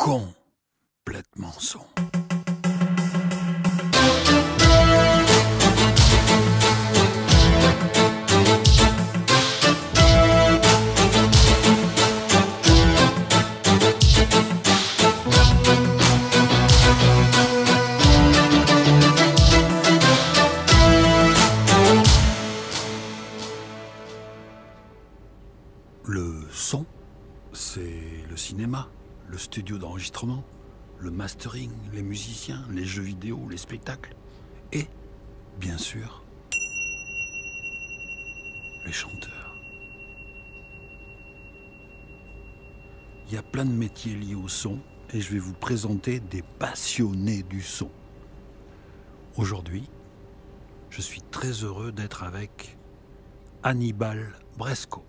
complètement son. studio d'enregistrement, le mastering, les musiciens, les jeux vidéo, les spectacles et, bien sûr, les chanteurs. Il y a plein de métiers liés au son et je vais vous présenter des passionnés du son. Aujourd'hui, je suis très heureux d'être avec Hannibal Bresco.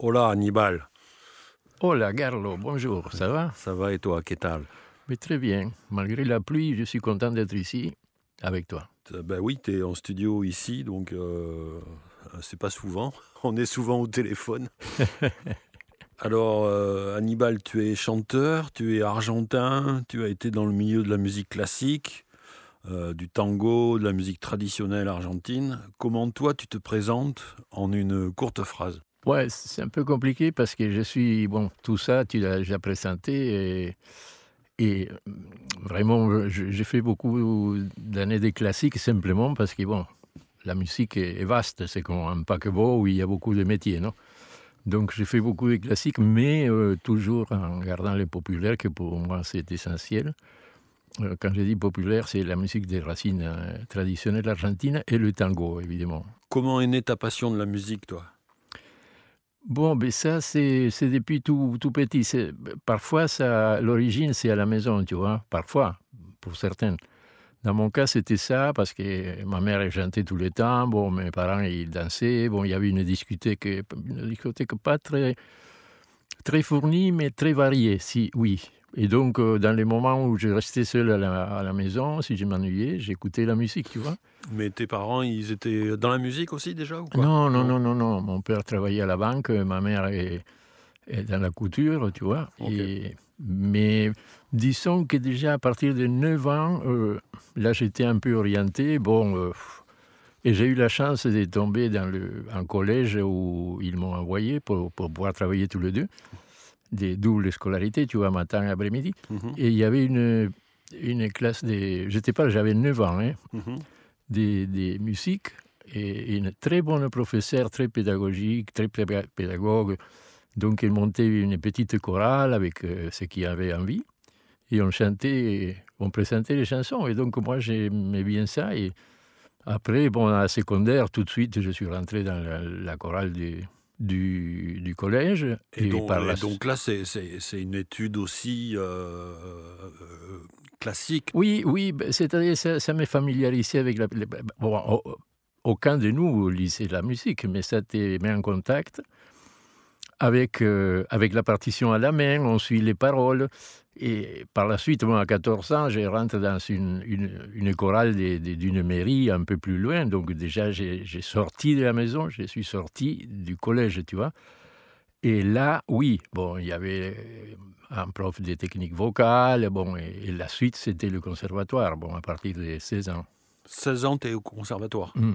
Hola Hannibal. Hola Gerlo. bonjour, ça va Ça va et toi, qu'est-ce Mais très bien, malgré la pluie, je suis content d'être ici avec toi. Euh, ben oui, tu es en studio ici, donc euh, c'est pas souvent. On est souvent au téléphone. Alors, euh, Hannibal, tu es chanteur, tu es argentin, tu as été dans le milieu de la musique classique, euh, du tango, de la musique traditionnelle argentine. Comment toi, tu te présentes en une courte phrase Ouais, c'est un peu compliqué parce que je suis. Bon, tout ça, tu l'as déjà présenté et. Et vraiment, j'ai fait beaucoup d'années des classiques simplement parce que, bon, la musique est vaste, c'est comme un paquebot où il y a beaucoup de métiers, non donc j'ai fait beaucoup de classiques, mais euh, toujours en gardant les populaires, que pour moi c'est essentiel. Euh, quand je dis populaire, c'est la musique des racines euh, traditionnelles argentines et le tango, évidemment. Comment est née ta passion de la musique, toi Bon, ben ça, c'est depuis tout, tout petit. Ben, parfois, l'origine, c'est à la maison, tu vois, parfois, pour certaines. Dans mon cas, c'était ça, parce que ma mère chantait tout le temps, bon, mes parents ils dansaient, bon, il y avait une discothèque, une que pas très, très fournie, mais très variée, si, oui. Et donc, euh, dans les moments où je restais seul à la, maison, si je m'ennuyais, j'écoutais la musique, tu vois. Mais tes parents, ils étaient dans la musique aussi déjà ou quoi non, non, non, non, non. Mon père travaillait à la banque, ma mère est, dans la couture, tu vois. Et, mais Disons que déjà à partir de 9 ans, euh, là j'étais un peu orienté. Bon, euh, et j'ai eu la chance de tomber dans le, un collège où ils m'ont envoyé pour, pour, pouvoir travailler tous les deux, des doubles scolarités, tu vois, matin et après-midi. Mhm. Et il y avait une, une classe des, J'étais pas, j'avais 9 ans, hein, mhm. des, des musiques, et une très bonne professeure, très pédagogique, très pédagogue. Donc, elle montait une petite chorale avec ceux ce avaient avait envie et on chantait, on présentait les chansons. Et donc, moi, j'aimais bien ça. Et après, bon, à la secondaire, tout de suite, je suis rentré dans la, chorale du, du, du, collège. Et, donc, là, c'est une étude aussi euh, euh, classique. Oui, oui, ben, c'est-à-dire, ça, ça m'est familiarisé avec la. Ben, bon, de nous, lisait de la musique, mais ça te mis en contact avec, euh, avec la partition à la main, on suit les paroles. Et par la suite, moi, à 14 ans, je rentre dans une, une, chorale d'une mairie un peu plus loin. Donc déjà, j'ai sorti de la maison, je suis sorti du collège, tu vois. Et là, oui, bon, il y avait un prof de technique vocale, bon, et, et la suite, c'était le conservatoire, bon, à partir des 16 ans. 16 ans, tu es au conservatoire. Mm.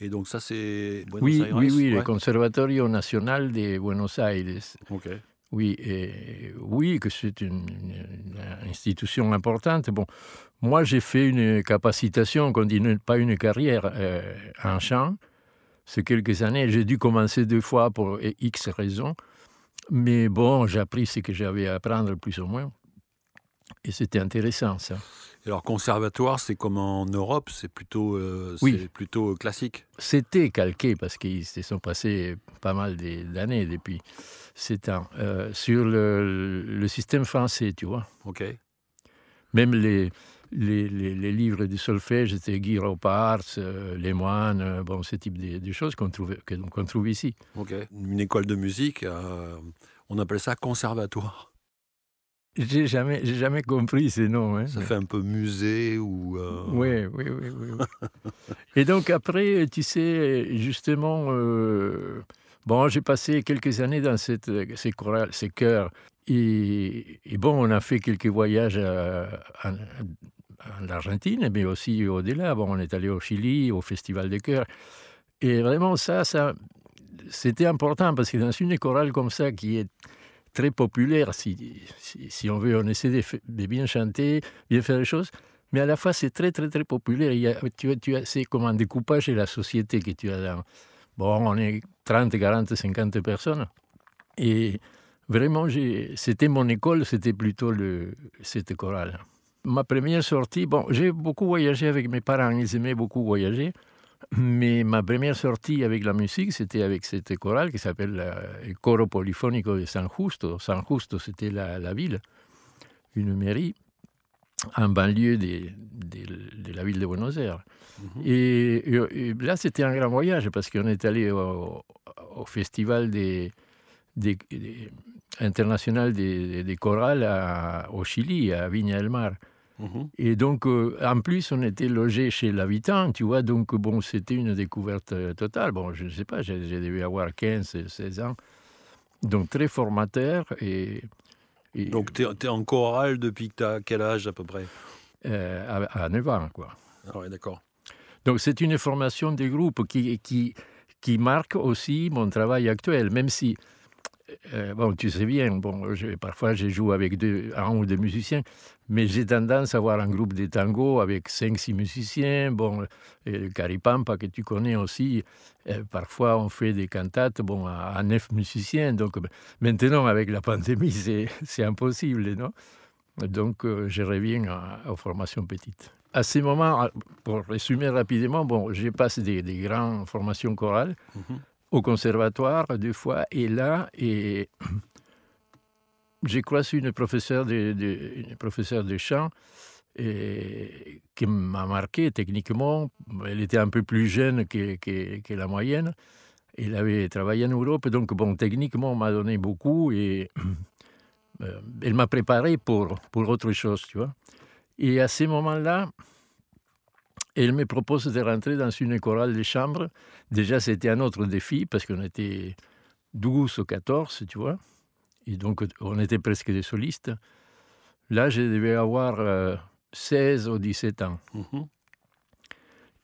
Et donc ça, c'est Buenos oui, Aires. Oui, oui, le Conservatorio Nacional de Buenos Aires. OK. Oui, et, oui, que c'est une, institution importante. Bon, moi, j'ai fait une capacitation, dit pas une carrière, euh, en chant. C'est quelques années. J'ai dû commencer deux fois pour X raisons. Mais bon, j'ai appris ce que j'avais à apprendre, plus ou moins. Et c'était intéressant, ça. Alors, conservatoire, c'est comme en Europe, c'est plutôt, euh, plutôt euh, classique. C'était calqué, parce qu'ils se sont passés pas mal d'années depuis ces temps, euh, sur le, système français, tu vois. OK. Même les, les, livres du solfège, c'était Guy Roparts, Les Moines, bon, ce type de, choses qu'on trouve, trouve, ici. OK. Une école de musique, on appelle ça conservatoire. J'ai jamais, j'ai jamais compris ces noms. Hein. Ça fait un peu musée ou. Euh, oui, oui, oui. Et donc après, tu sais, justement, euh, bon, j'ai passé quelques années dans cette, ces chorales, ces chœurs. Et, bon, on a fait quelques voyages euh, en Argentine, mais aussi au-delà. Bon, on est allé au Chili, au Festival des chœurs. Et vraiment, ça, ça c'était important parce que dans une chorale comme ça qui est très populaire, si, si, on veut, on essaie de, bien chanter, bien faire les choses, mais à la fois c'est très très très populaire. Il y a, tu, tu c'est comme un découpage de la société que tu as là. Bon, on est 30, 40, 50 personnes. Et vraiment, c'était mon école, c'était plutôt le, cette chorale. Ma première sortie, bon, j'ai beaucoup voyagé avec mes parents, ils aimaient beaucoup voyager. Mais ma première sortie avec la musique, c'était avec cette chorale qui s'appelle euh, le Coro Polifonico de San Justo. San Justo, c'était la, ville, une mairie, en banlieue de, la ville de Buenos Aires. Mhm. et, là, c'était un grand voyage parce qu'on est allé au, festival international des, chorales au Chili, à Viña del Mar. Mhm. Et donc, euh, en plus, on était logé chez l'habitant, tu vois, donc bon, c'était une découverte euh, totale. Bon, je ne sais pas, j'ai, dû avoir 15, 16 ans. Donc, très formateur. Et, donc, tu es, en chorale depuis que quel âge à peu près euh, à, 9 ans, quoi. Ah ouais, d'accord. Donc, c'est une formation de groupe qui, qui, qui marque aussi mon travail actuel, même si euh, bon, tu sais bien, bon, parfois je joue avec deux, un ou deux musiciens, mais j'ai tendance à avoir un groupe de tango avec cinq, six musiciens. Bon, le Caripampa que tu connais aussi, euh, parfois on fait des cantates bon, à, neuf musiciens. Donc ben, maintenant, avec la pandémie, c'est impossible, non Donc euh, je reviens aux formations petites. À ce moment, ah, pour résumer rapidement, bon, je passe des, des grandes formations chorales. Mhm au conservatoire deux fois et là et j'ai croisé une professeure de, une professeure de chant et, qui m'a marqué techniquement. Elle était un peu plus jeune que, que, la moyenne. Elle avait travaillé en Europe, donc bon, techniquement, m'a donné beaucoup et euh, elle m'a préparé pour, pour autre chose, tu vois. Et à ce moment-là, et elle me propose de rentrer dans une chorale de chambre. Déjà, c'était un autre défi parce qu'on était 12 ou 14, tu vois. Et donc, on était presque des solistes. Là, je devais avoir 16 euh, ou 17 ans. Mhm.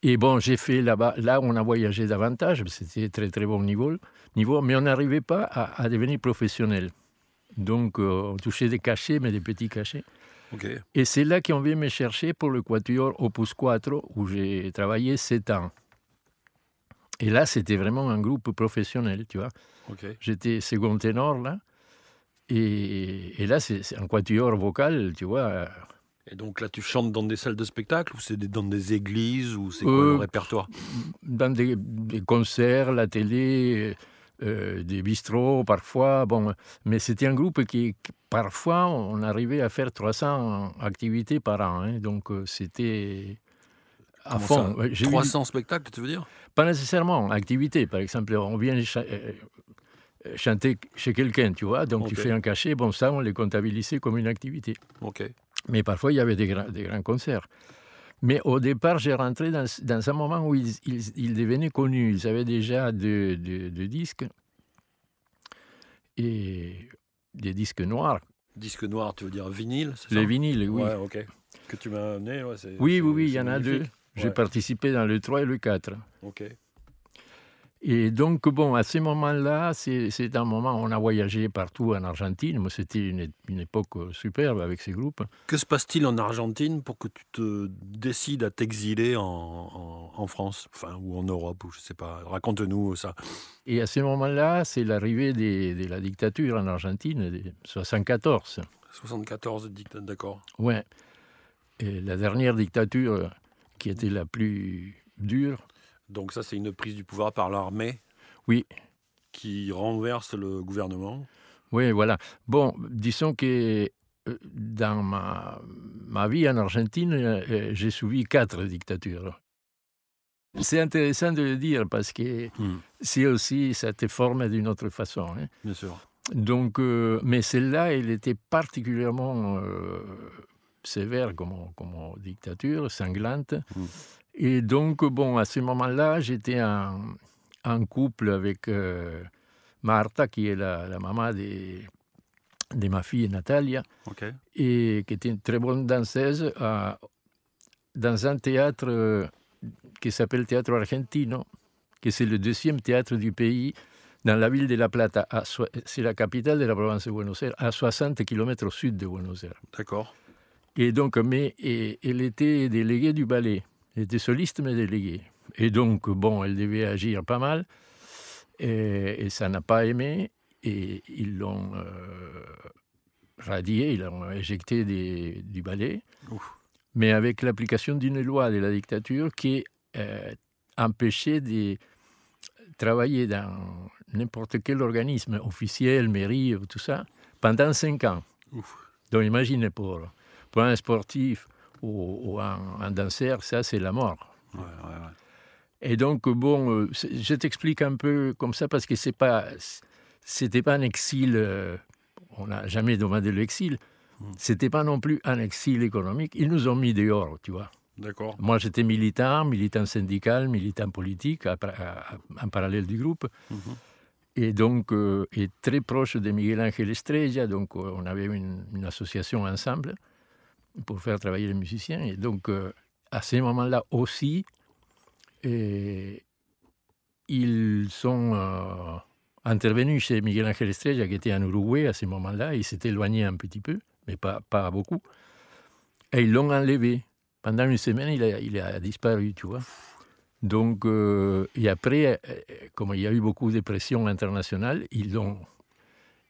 Et bon, j'ai fait là-bas. Là, on a voyagé davantage, c'était très très bon niveau, niveau mais on n'arrivait pas à, devenir professionnel. Donc, euh, on touchait des cachets, mais des petits cachets. Et c'est là qu'on vient me chercher pour le Quatuor Opus 4, où j'ai travaillé 7 ans. Et là, c'était vraiment un groupe professionnel, tu vois. J'étais second ténor, là. Et, là, c'est un quatuor vocal, tu vois. Et donc là, tu chantes dans des salles de spectacle ou c'est dans des églises ou c'est quoi euh, le répertoire Dans des, concerts, la télé, euh, des bistrots parfois. Bon, mais c'était un groupe qui, parfois, on arrivait à faire 300 activités par an. Hein, donc euh, c'était à fond. 300 spectacles, tu veux dire Pas nécessairement. Activités, par exemple, on vient euh, chanter chez quelqu'un, tu vois. Donc tu fais un cachet. Bon, ça, on les comptabilisait comme une activité. Ok. Mais parfois, il y avait des grands concerts. Mais au départ, j'ai rentré dans, un moment où ils, ils, devenaient connus. Ils avaient déjà deux, disques. Et des disques noirs. Disques noirs, tu veux dire vinyle Les vinyles, oui. Que tu m'as amené, Oui, oui, oui, il y en a deux. J'ai participé dans le 3 et le 4. Ok. Et donc, bon, à ces moments-là, c'est un moment où on a voyagé partout en Argentine. Moi, c'était une, époque euh, superbe avec ces groupes. Que se passe-t-il en Argentine pour que tu te décides à t'exiler en, France, enfin, ou en Europe, ou je sais pas Raconte-nous euh, ça. Et à ces moments-là, c'est l'arrivée de la dictature en Argentine, en 74. 74, d'accord. Ouais. Et la dernière dictature euh, qui était la plus dure, donc ça, c'est une prise du pouvoir par l'armée Oui. Qui renverse le gouvernement Oui, voilà. Bon, disons que euh, dans ma, ma vie en Argentine, euh, euh, j'ai suivi quatre dictatures. C'est intéressant de le dire parce que hmm. c'est aussi, cette forme d'une autre façon. Hein. Bien sûr. Donc, mais celle-là, elle était particulièrement sévère comme, comme, dictature, sanglante. Hmm. Et donc, bon, à ce moment-là, j'étais en, couple avec Marta, euh, Martha, qui est la, maman de, ma fille Natalia, et qui était une très bonne danseuse à, dans un théâtre euh, qui s'appelle Théâtre Argentino, qui c'est le deuxième théâtre du pays dans la ville de La Plata. C'est la capitale de la province de Buenos Aires, à 60 km au sud de Buenos Aires. D'accord. Et donc, mais et, elle était déléguée du ballet était soliste mais déléguée. Et donc, bon, elle devait agir pas mal. Et, ça n'a pas aimé. Et ils l'ont euh, radié ils l'ont éjecté du ballet. Mais avec l'application d'une loi de la dictature qui euh, empêchait de travailler dans n'importe quel organisme officiel, mairie, tout ça, pendant cinq ans. Donc imaginez pour, pour un sportif ou, un, danseur, ça c'est la mort. Et donc, bon, euh, je t'explique un peu comme ça parce que c'est pas, c'était pas un exil, euh, on n'a jamais demandé l'exil, hmm. c'était pas non plus un exil économique, ils nous ont mis dehors, tu vois. D'accord. Moi, j'étais militant, militant syndical, militant politique, en parallèle du groupe. Mhm. Et donc, euh, très proche de Miguel Angel Estrella, donc on avait une association ensemble pour faire travailler les musiciens. Et donc, euh, à ces moments-là aussi, euh, ils sont euh, intervenus chez Miguel Ángel Estrella, qui était en Uruguay à ce moment-là. Il s'est éloigné un petit peu, mais pas, pas beaucoup. Et ils l'ont enlevé. Pendant une semaine, il a, il a disparu, tu vois. Donc, et après, comme il y a eu beaucoup de pression internationale, ils l'ont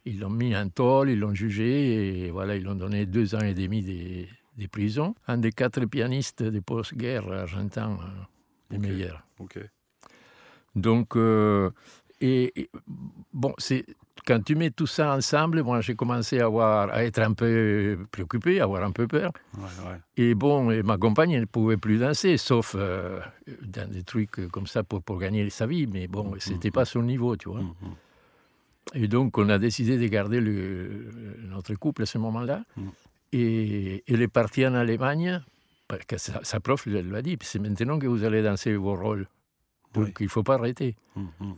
ils l'ont mis en tôle, ils l'ont jugé, et voilà, ils l'ont donné deux ans et demi des, prison. Un des quatre pianistes de post-guerre argentin, les euh, meilleurs. Donc, euh, et, bon, c'est quand tu mets tout ça ensemble, moi j'ai commencé à, avoir, à être un peu préoccupé, à avoir un peu peur. Ouais, ouais. Et bon, et ma compagne, elle ne pouvait plus danser, sauf euh, dans des trucs comme ça pour, pour gagner sa vie. Mais bon, ce mm, mm, c'était pas mm. son niveau, tu vois. Et donc, on a décidé de garder le, euh, notre couple à ce moment-là. Mm. Et elle est partie en Allemagne, parce que sa, prof prof lui a dit, c'est maintenant que vous allez danser vos rôles. Donc, il ne faut pas arrêter. Mm-hmm.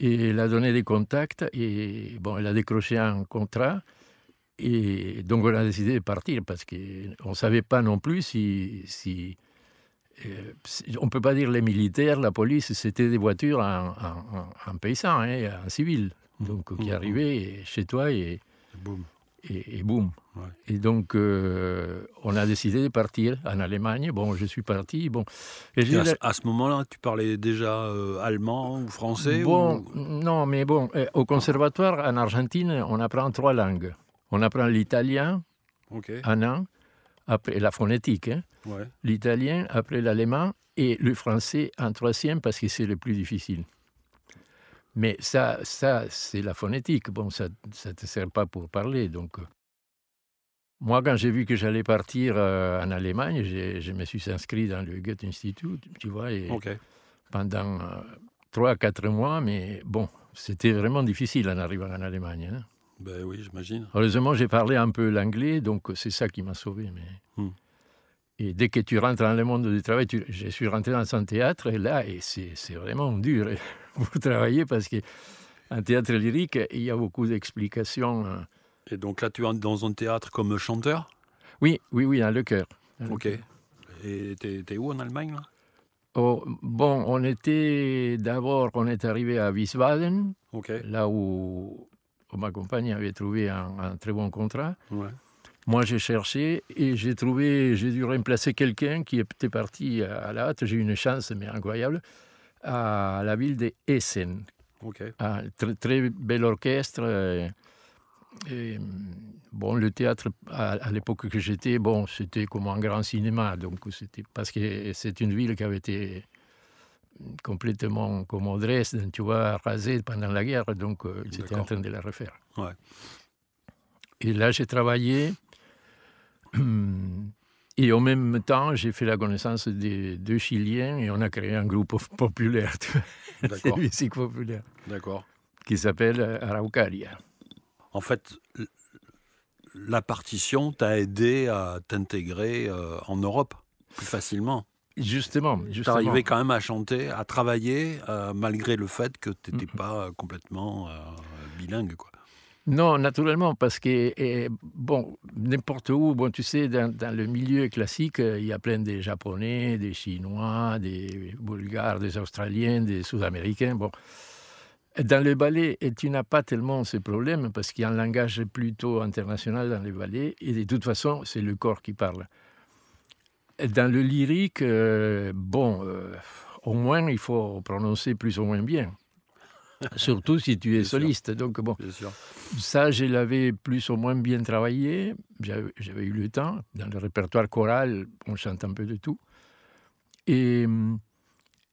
Et elle a donné des contacts, et bon, elle a décroché un contrat. Et donc, on a décidé de partir, parce qu'on ne savait pas non plus si euh, on ne peut pas dire les militaires, la police, c'était des voitures en, paysan, hein, en civil. Mmh. Donc, qui mmh, mmh. arrivaient chez toi et. Boum. Et, Et donc, euh, on a décidé de partir en Allemagne. Bon, je suis parti. Bon. Et à, ce moment-là, tu parlais déjà euh, allemand ou français Bon, non, mais bon, au conservatoire en Argentine, on apprend trois langues. On apprend l'italien un an, après la phonétique. Hein l'italien, après l'allemand, et le français en troisième parce que c'est le plus difficile. Mais ça, ça c'est la phonétique. Bon, ça ne te sert pas pour parler. Donc, euh. moi, quand j'ai vu que j'allais partir euh, en Allemagne, je me suis inscrit dans le Goethe-Institut, tu vois, pendant euh, trois, quatre mois. Mais bon, c'était vraiment difficile en arrivant en Allemagne. Hein. Ben oui, j'imagine. Heureusement, j'ai parlé un peu l'anglais, donc c'est ça qui m'a sauvé. Mais... Hmm. Et dès que tu rentres dans le monde du travail, je suis rentré dans un théâtre, et là, et c'est vraiment dur euh, pour travailler parce qu'en théâtre lyrique, il y a beaucoup d'explications. Hein. Et donc là, tu es dans un théâtre comme chanteur Oui, oui, oui, dans le cœur. Ok. Et t'es où en Allemagne là oh, Bon, on était d'abord, on est arrivé à Wiesbaden, là où ma compagne avait trouvé un, un très bon contrat. Ouais. Moi, j'ai cherché et j'ai trouvé, j'ai dû remplacer quelqu'un qui était parti à la J'ai eu une chance, mais incroyable, à la ville de Essen. très, bel orchestre. Euh, mm, bon, le théâtre, à, l'époque que j'étais, bon, c'était comme un grand cinéma. Donc, c'était parce que c'est une ville qui avait été mm, complètement comme on tu vois, rasée pendant la guerre, donc j'étais euh, en train de la refaire. Ouais. Et là, j'ai travaillé Et en même temps, j'ai fait la connaissance des deux Chiliens et on a créé un groupe populaire, de musique populaire. D'accord. Qui s'appelle euh, Araucaria. En fait, la partition t'a aidé à t'intégrer euh, en Europe plus facilement. Justement, justement. arrivé quand même à chanter, à travailler, euh, malgré le fait que t'étais mm-hmm. pas complètement bilingue, quoi. Non, naturellement, parce que, eh, bon, n'importe où, bon, tu sais, dans, le milieu classique, euh, il y a plein de Japonais, des Chinois, des Bulgares, des Australiens, des Sud-Américains, bon. Dans le ballet, tu n'as pas tellement ce problème parce qu'il y a un langage plutôt international dans le ballet et de toute façon, c'est le corps qui parle. Dans le lyrique, euh, bon, euh, au moins, il faut prononcer plus ou moins bien. Surtout si tu es soliste. Donc bon, ça, je l'avais plus ou moins bien travaillé. J'avais eu le temps. Dans le répertoire choral, on chante un peu de tout. Et,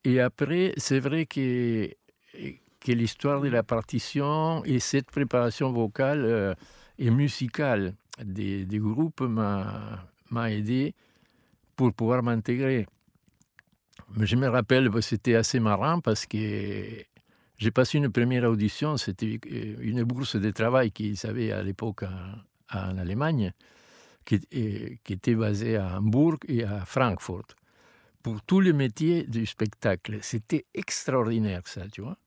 et après, c'est vrai que, que l'histoire de la partition et cette préparation vocale euh, et musicale des, des groupes m'a aidé pour pouvoir m'intégrer. Je me rappelle, bah, c'était assez marrant parce que j'ai passé une première audition, c'était euh, une bourse de travail qu'ils avaient à l'époque en, Allemagne, qui, euh, qui, était basée à Hambourg et à Francfort, pour tous les métiers du spectacle. C'était extraordinaire, ça, tu vois.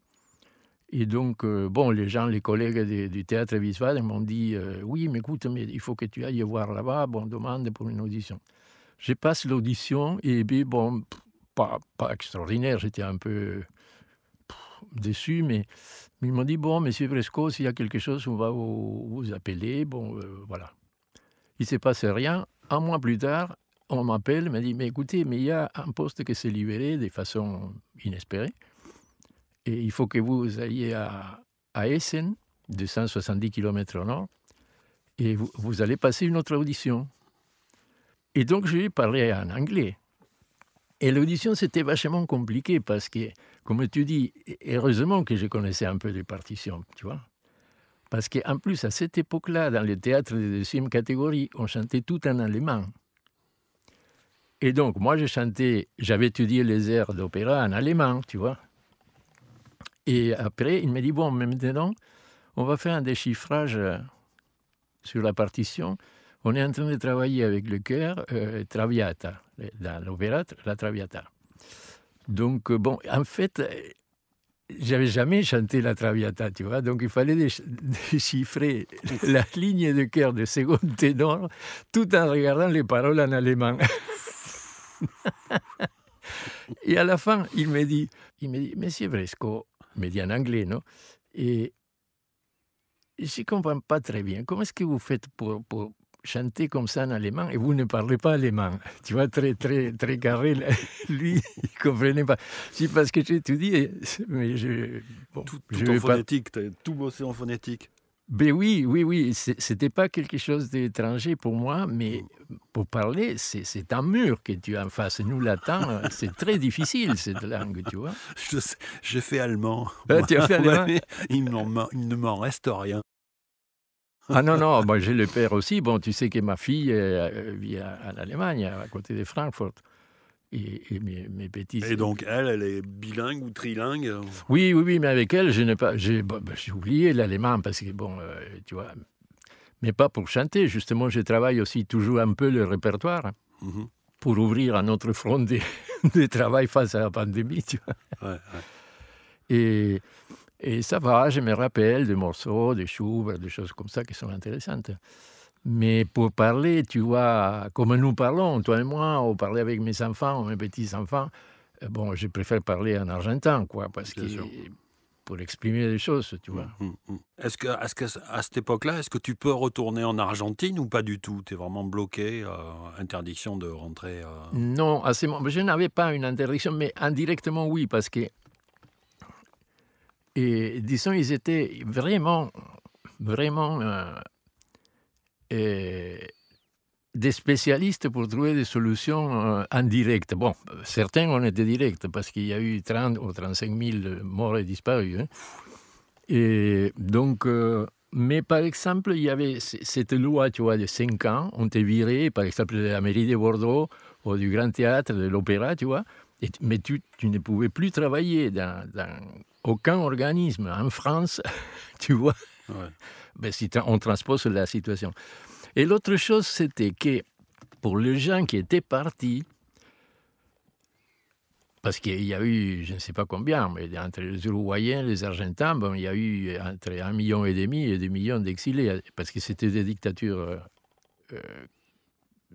Et donc, euh, bon, les gens, les collègues du théâtre Wiesbaden m'ont dit Oui, mais écoute, il faut que tu ailles voir là-bas, bon, demande pour une audition. Je passe l'audition et puis, eh bon, pas extraordinaire, j'étais un peu déçu, mais, ils m'ont dit Bon, monsieur Fresco, s'il y a quelque chose, on va vous, appeler. Bon, euh, voilà. Il ne s'est passé rien. Un mois plus tard, on m'appelle, m'a dit Mais écoutez, mais il y a un poste qui s'est libéré de façon inespérée. Et il faut que vous alliez à, à Essen, 270 km au nord, et vous, allez passer une autre audition. Et donc, je ai parlé en anglais. Et l'audition, c'était vachement compliqué parce que, comme tu dis, heureusement que je connaissais un peu les partitions, tu vois. Parce qu'en plus, à cette époque-là, dans les théâtres de deuxième catégorie, on chantait tout en allemand. Et donc, moi, j'ai chanté, j'avais étudié les airs d'opéra en allemand, tu vois. Et après, il m'a dit, bon, maintenant, on va faire un déchiffrage euh, sur la partition on est en train de travailler avec le chœur euh, Traviata, dans l'opéra La Traviata. Donc, euh, bon, en fait, euh, j'avais jamais chanté la Traviata, tu vois, donc il fallait déchiffrer la ligne de chœur de second ténor tout en regardant les paroles en allemand. Et à la fin, il me dit, il me dit, Monsieur Bresco, il me dit en anglais, non Et je ne comprends pas très bien. Comment est-ce que vous faites pour, pour, chanter comme ça en allemand et vous ne parlez pas allemand. Tu vois, très, très, très carré, lui, il ne comprenait pas. C'est parce que as tout dit, mais je. tout, tout en phonétique, tout bossé en phonétique. Ben oui, oui, oui, c'était pas quelque chose d'étranger pour moi, mais pour parler, c'est un mur que tu as en face. Nous, latins, c'est très difficile, cette langue, tu vois. J'ai fait allemand. Ah, il ne m'en reste rien. Ah non, non, moi j'ai le père aussi. Bon, tu sais que ma fille vit en Allemagne, à côté de Francfort. Et, mes, mes, petits. Et donc elle, elle est bilingue ou trilingue Oui, oui, oui, mais avec elle, je n'ai pas, j'ai, ben, oublié l'allemand parce que bon, euh, tu vois, mais pas pour chanter. Justement, je travaille aussi toujours un peu le répertoire mm-hmm. pour ouvrir un autre front de, de, travail face à la pandémie, tu vois. Ouais, ouais. Et et ça va, je me rappelle des morceaux, des choux, des choses comme ça qui sont intéressantes. Mais pour parler, tu vois, comme nous parlons, toi et moi, on parler avec mes enfants, mes petits-enfants, euh, bon, je préfère parler en argentin, quoi, parce que pour exprimer les choses, tu vois. Mmh, mmh, mmh. Est-ce que, -ce à cette époque-là, est-ce que tu peux retourner en Argentine ou pas du tout Tu es vraiment bloqué, euh, interdiction de rentrer euh Non, assez. ce je n'avais pas une interdiction, mais indirectement oui, parce que et disons, ils étaient vraiment, vraiment euh, euh, des spécialistes pour trouver des solutions euh, indirectes. en direct. Bon, certains ont été directs parce qu'il y a eu 30 ou 35 000 morts et disparus. Hein. Et donc, mais par exemple, il y avait cette loi, tu vois, de 5 ans, on t'est viré, par exemple, de la mairie de Bordeaux, ou du Grand Théâtre, de l'Opéra, tu vois, mais tu, ne pouvais plus travailler dans, aucun organisme. En France, tu vois, ouais. ben, si on transpose la situation. Et l'autre chose, c'était que pour les gens qui étaient partis, parce qu'il y a eu, je ne sais pas combien, mais entre les Uruguayens, les Argentins, bon, il y a eu entre un million et demi et deux millions d'exilés, parce que c'était des dictatures. Euh, euh,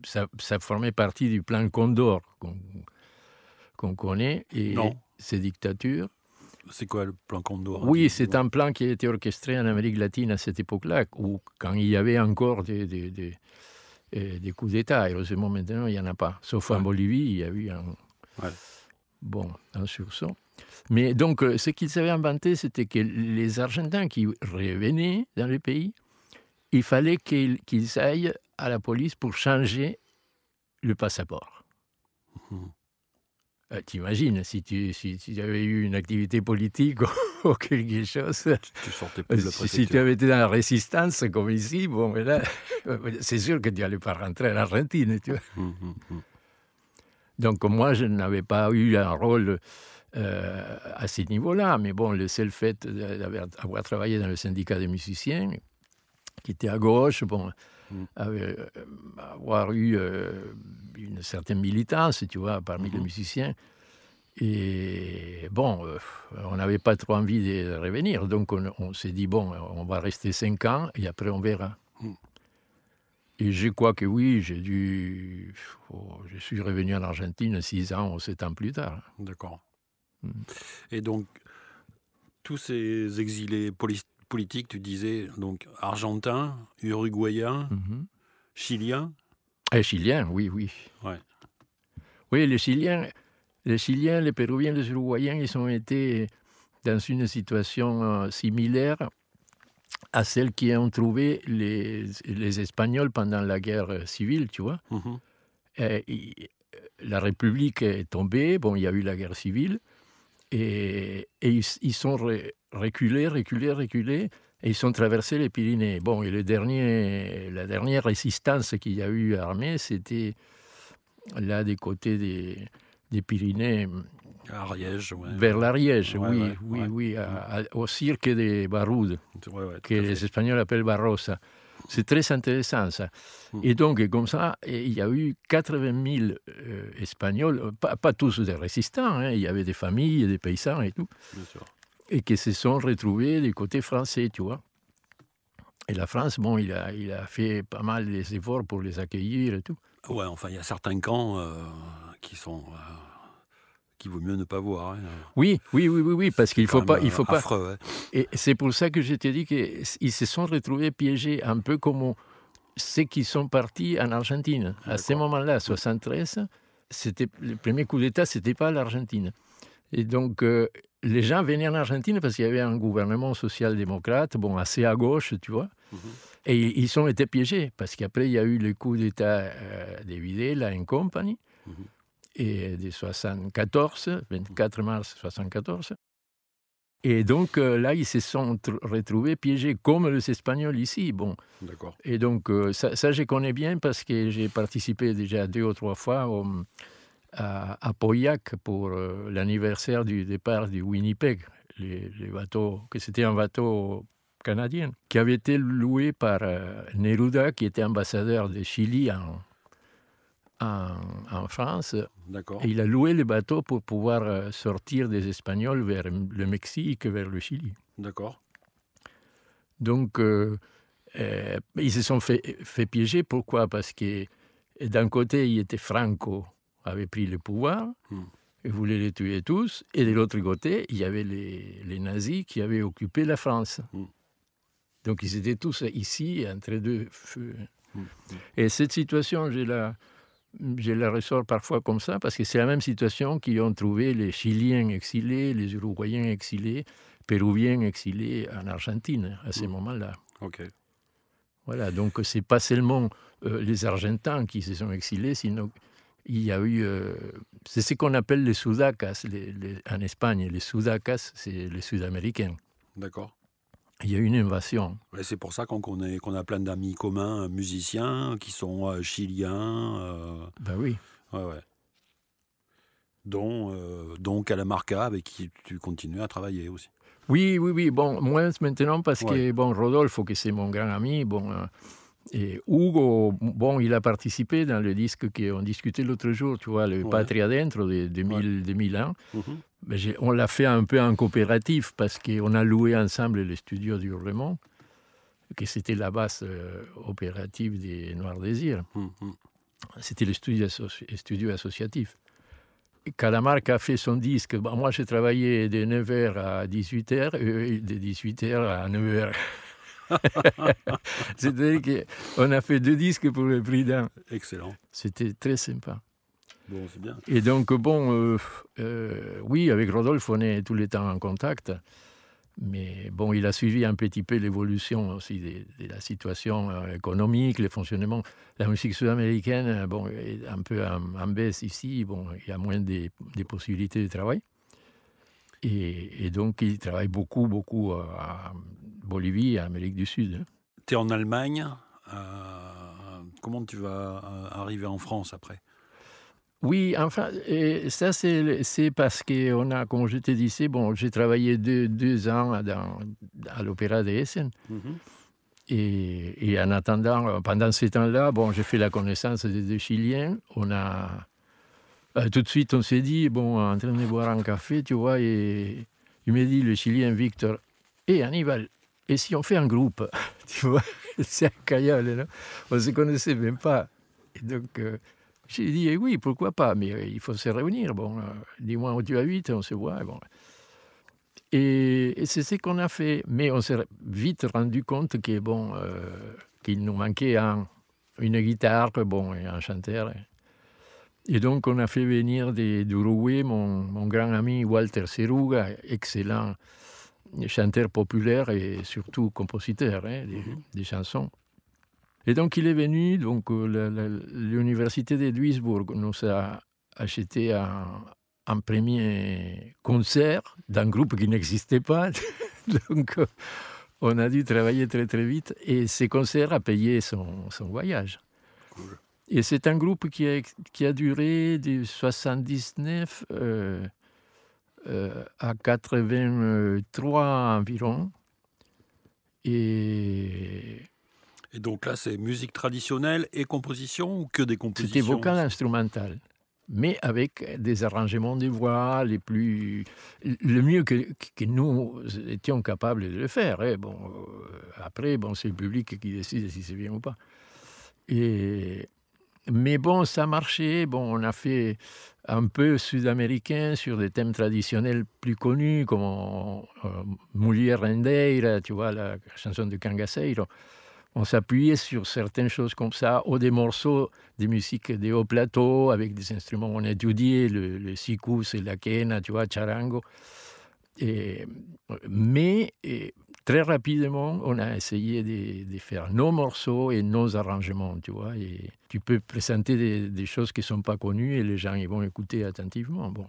ça, ça, formait partie du plan Condor, qu'on connaît et ces dictatures. C'est quoi le plan Condor Oui, c'est un plan qui a été orchestré en Amérique latine à cette époque-là, où quand il y avait encore des, euh, coups d'État. Heureusement, maintenant, il n'y en a pas. Sauf en Bolivie, il y a eu un, bon, un sursaut. Mais donc, euh, ce qu'ils avaient inventé, c'était que les Argentins qui revenaient dans le pays, il fallait qu'ils aillent à la police pour changer le passeport. Mmh. Euh, t'imagines, si tu si, avais eu une activité politique ou quelque chose. Tu sortais plus de la Si tu avais été dans la résistance, comme ici, bon, mais là, c'est sûr que tu n'allais pas rentrer en Argentine. Tu vois. Hum, hum, hum. Donc, moi, je n'avais pas eu un rôle. Euh, à ce niveau-là, mais bon, le seul fait d'avoir travaillé dans le syndicat des musiciens, qui était à gauche, bon, euh, avoir eu euh, une certaine militance, tu vois, parmi les mhm. musiciens. Et bon, euh, on n'avait pas trop envie de revenir, donc on, s'est dit, bon, on va rester cinq ans et après on verra. Mhm. Et je crois que oui, j'ai dû. Oh, je suis revenu en Argentine six ans ou sept ans plus tard. D'accord. Mhm. Et donc, tous ces exilés politique, tu disais donc argentin, uruguayen, mhm. chilien. Eh, chilien, oui, oui. Oui, les Chiliens, les Chiliens, les Péruviens, les Uruguayens, ils ont été dans une situation euh, similaire à celle qui ont trouvé les, Espagnols pendant la guerre civile, tu vois. Mhm. la République est tombée, bon, il y a eu la guerre civile, et, et ils, ils, sont reculer, reculer, reculer, et ils sont traversés les Pyrénées. Bon, et le dernier, la dernière résistance qu'il y a eu armée, c'était là des côtés des, des Pyrénées. Ariège, ouais. Vers l'Ariège, oui, oui, oui, au cirque des ouais, que les Espagnols appellent Barrosa. C'est très intéressant ça. Hmm. Et donc, comme ça, il y a eu 80 000 euh, Espagnols, pas, tous des résistants, hein, il y avait des familles, des paysans et tout, et qui se sont retrouvés du côté français, tu vois. Et la France, bon, il a, il a fait pas mal d'efforts efforts pour les accueillir et tout. Ah ouais, enfin, il y a certains camps euh, qui sont. Euh, qui vaut mieux ne pas voir. Hein. Oui, oui, oui, oui, oui, parce qu'il faut pas, il faut euh, pas. Et c'est pour ça que je t'ai dit qu'ils se sont retrouvés piégés, un peu comme ceux qui sont partis en Argentine. À ce moment-là, 73, c'était le premier coup d'État, c'était pas l'Argentine. Et donc, les gens venaient en Argentine parce qu'il y avait un gouvernement social-démocrate, bon, assez à gauche, tu vois. Mhm. Et ils ont été piégés parce qu'après, il y a eu le coup d'État euh, des de Videla et compagnie. Mhm. Et de 74, 24 mhm. mars 74. Et donc euh, là, ils se sont retrouvés piégés, comme les Espagnols ici. Bon. Et donc, euh, ça, ça, je connais bien parce que j'ai participé déjà deux ou trois fois au, à, à Pauillac pour euh, l'anniversaire du départ du Winnipeg, les, bateaux, que c'était un bateau canadien, qui avait été loué par euh, Neruda, qui était ambassadeur de Chili en, France. Et il a loué les bateaux pour pouvoir euh, sortir des Espagnols vers le Mexique, vers le Chili. D'accord. Donc, ils se sont fait, fait piéger. Pourquoi Parce que d'un côté, il était Franco, avait pris le pouvoir. Hmm. et voulait les tuer tous. Et de l'autre côté, il y avait les, nazis qui avaient occupé la France. Hmm. Donc ils étaient tous ici, entre deux feux. Hmm. Et cette situation, je la, je la ressors parfois comme ça, parce que c'est la même situation qu'ils ont trouvé les Chiliens exilés, les Uruguayens exilés, Péruviens exilés en Argentine à ces moments-là. ok Voilà, donc c'est pas seulement euh, les Argentins qui se sont exilés, sinon il y a eu, euh, c'est ce qu'on appelle les Sudacas en Espagne. Les Sudacas, c'est les Sud-Américains. D'accord. Il y a eu une invasion. c'est pour ça qu'on a plein d'amis communs, euh, musiciens, qui sont euh, chiliens. Ben oui. Ouais, ouais. Dont, donc à la Marca, avec qui tu continues à travailler aussi. Oui, oui, oui. Bon, moins maintenant, parce que, bon, Rodolfo, que c'est mon grand ami, bon et Hugo, bon, il a participé dans le disque qu'on discutait l'autre jour, tu vois, le Patria Dentro de 2000, 2001. Mhm. on l'a fait un peu en coopératif parce qu'on a loué ensemble le studio du Raymond, que c'était la base euh, opérative des Noirs Désirs. Mhm. C'était le studio, studio associatif. marque a fait son disque. Bah, moi, j'ai travaillé de 9h à 18h, euh, de 18h à 9h. C'est-à-dire qu'on a fait deux disques pour le prix d'un. Excellent. C'était très sympa. Bon, c'est bien. Et donc, bon, euh, euh, oui, avec Rodolphe, on est tous les temps en contact. Mais bon, il a suivi un petit peu l'évolution aussi de, la situation euh, économique, le fonctionnement. La musique sud-américaine, bon, est un peu en, baisse ici. Bon, il y a moins de des possibilités de travail. Et, donc, il travaille beaucoup, beaucoup euh, à Bolivie, à Amérique du Sud. Tu es en Allemagne. Euh, comment tu vas euh, arriver en France après oui, enfin, et ça c'est parce que on a, comme je te disais, bon, j'ai travaillé deux, ans à l'Opéra de Essen. Mhm. et, en attendant, pendant ces temps-là, bon, j'ai fait la connaissance des Chiliens. On a, euh, tout de suite, on s'est dit, bon, en train de boire un café, tu vois, et il m'a dit, le Chilien Victor, et hey, et si on fait un groupe Tu vois, c'est incroyable, On ne se connaissait même pas. donc, euh, j'ai dit, eh oui, pourquoi pas, mais euh, il faut se réunir. Bon, dis-moi où tu habites, on se voit. Bon. Et, c'est ce qu'on a fait. Mais on s'est vite rendu compte bon, qu'il nous manquait une guitare, bon, et un chanteur. Et donc, on a fait venir d'Uruguay mon, mon grand ami Walter Seruga, excellent chanteur populaire et surtout compositeur hein, mhm. des, chansons. Et donc, il est venu, donc euh, l'université de Duisbourg nous a acheté un, premier concert d'un groupe qui n'existait pas. donc, on a dû travailler très très vite et ce concerts a payé son, son voyage. Et c'est un groupe qui a, qui a duré de 79 euh, euh, à 83 environ. Et, donc là, c'est musique traditionnelle et composition ou que des compositions C'était vocal instrumental, mais avec des arrangements de voix les plus. le mieux que, que nous étions capables de le faire. Et hein. bon, euh, après, bon, c'est le public qui décide si c'est bien ou pas. Et mais bon, ça marchait. Bon, on a fait un peu sud-américain sur des thèmes traditionnels plus connus, comme euh, Moulier Rendeira, tu vois, la chanson de Cangaceiro. On s'appuyait sur certaines choses comme ça, ou des morceaux des musiques des hauts plateaux, avec des instruments. On étudiait le, le sikus et la quena, tu vois, charango. mais très rapidement, on a essayé de, faire nos morceaux et nos arrangements, tu vois. Et tu peux présenter des, choses qui ne sont pas connues et les gens ils vont écouter attentivement. Bon.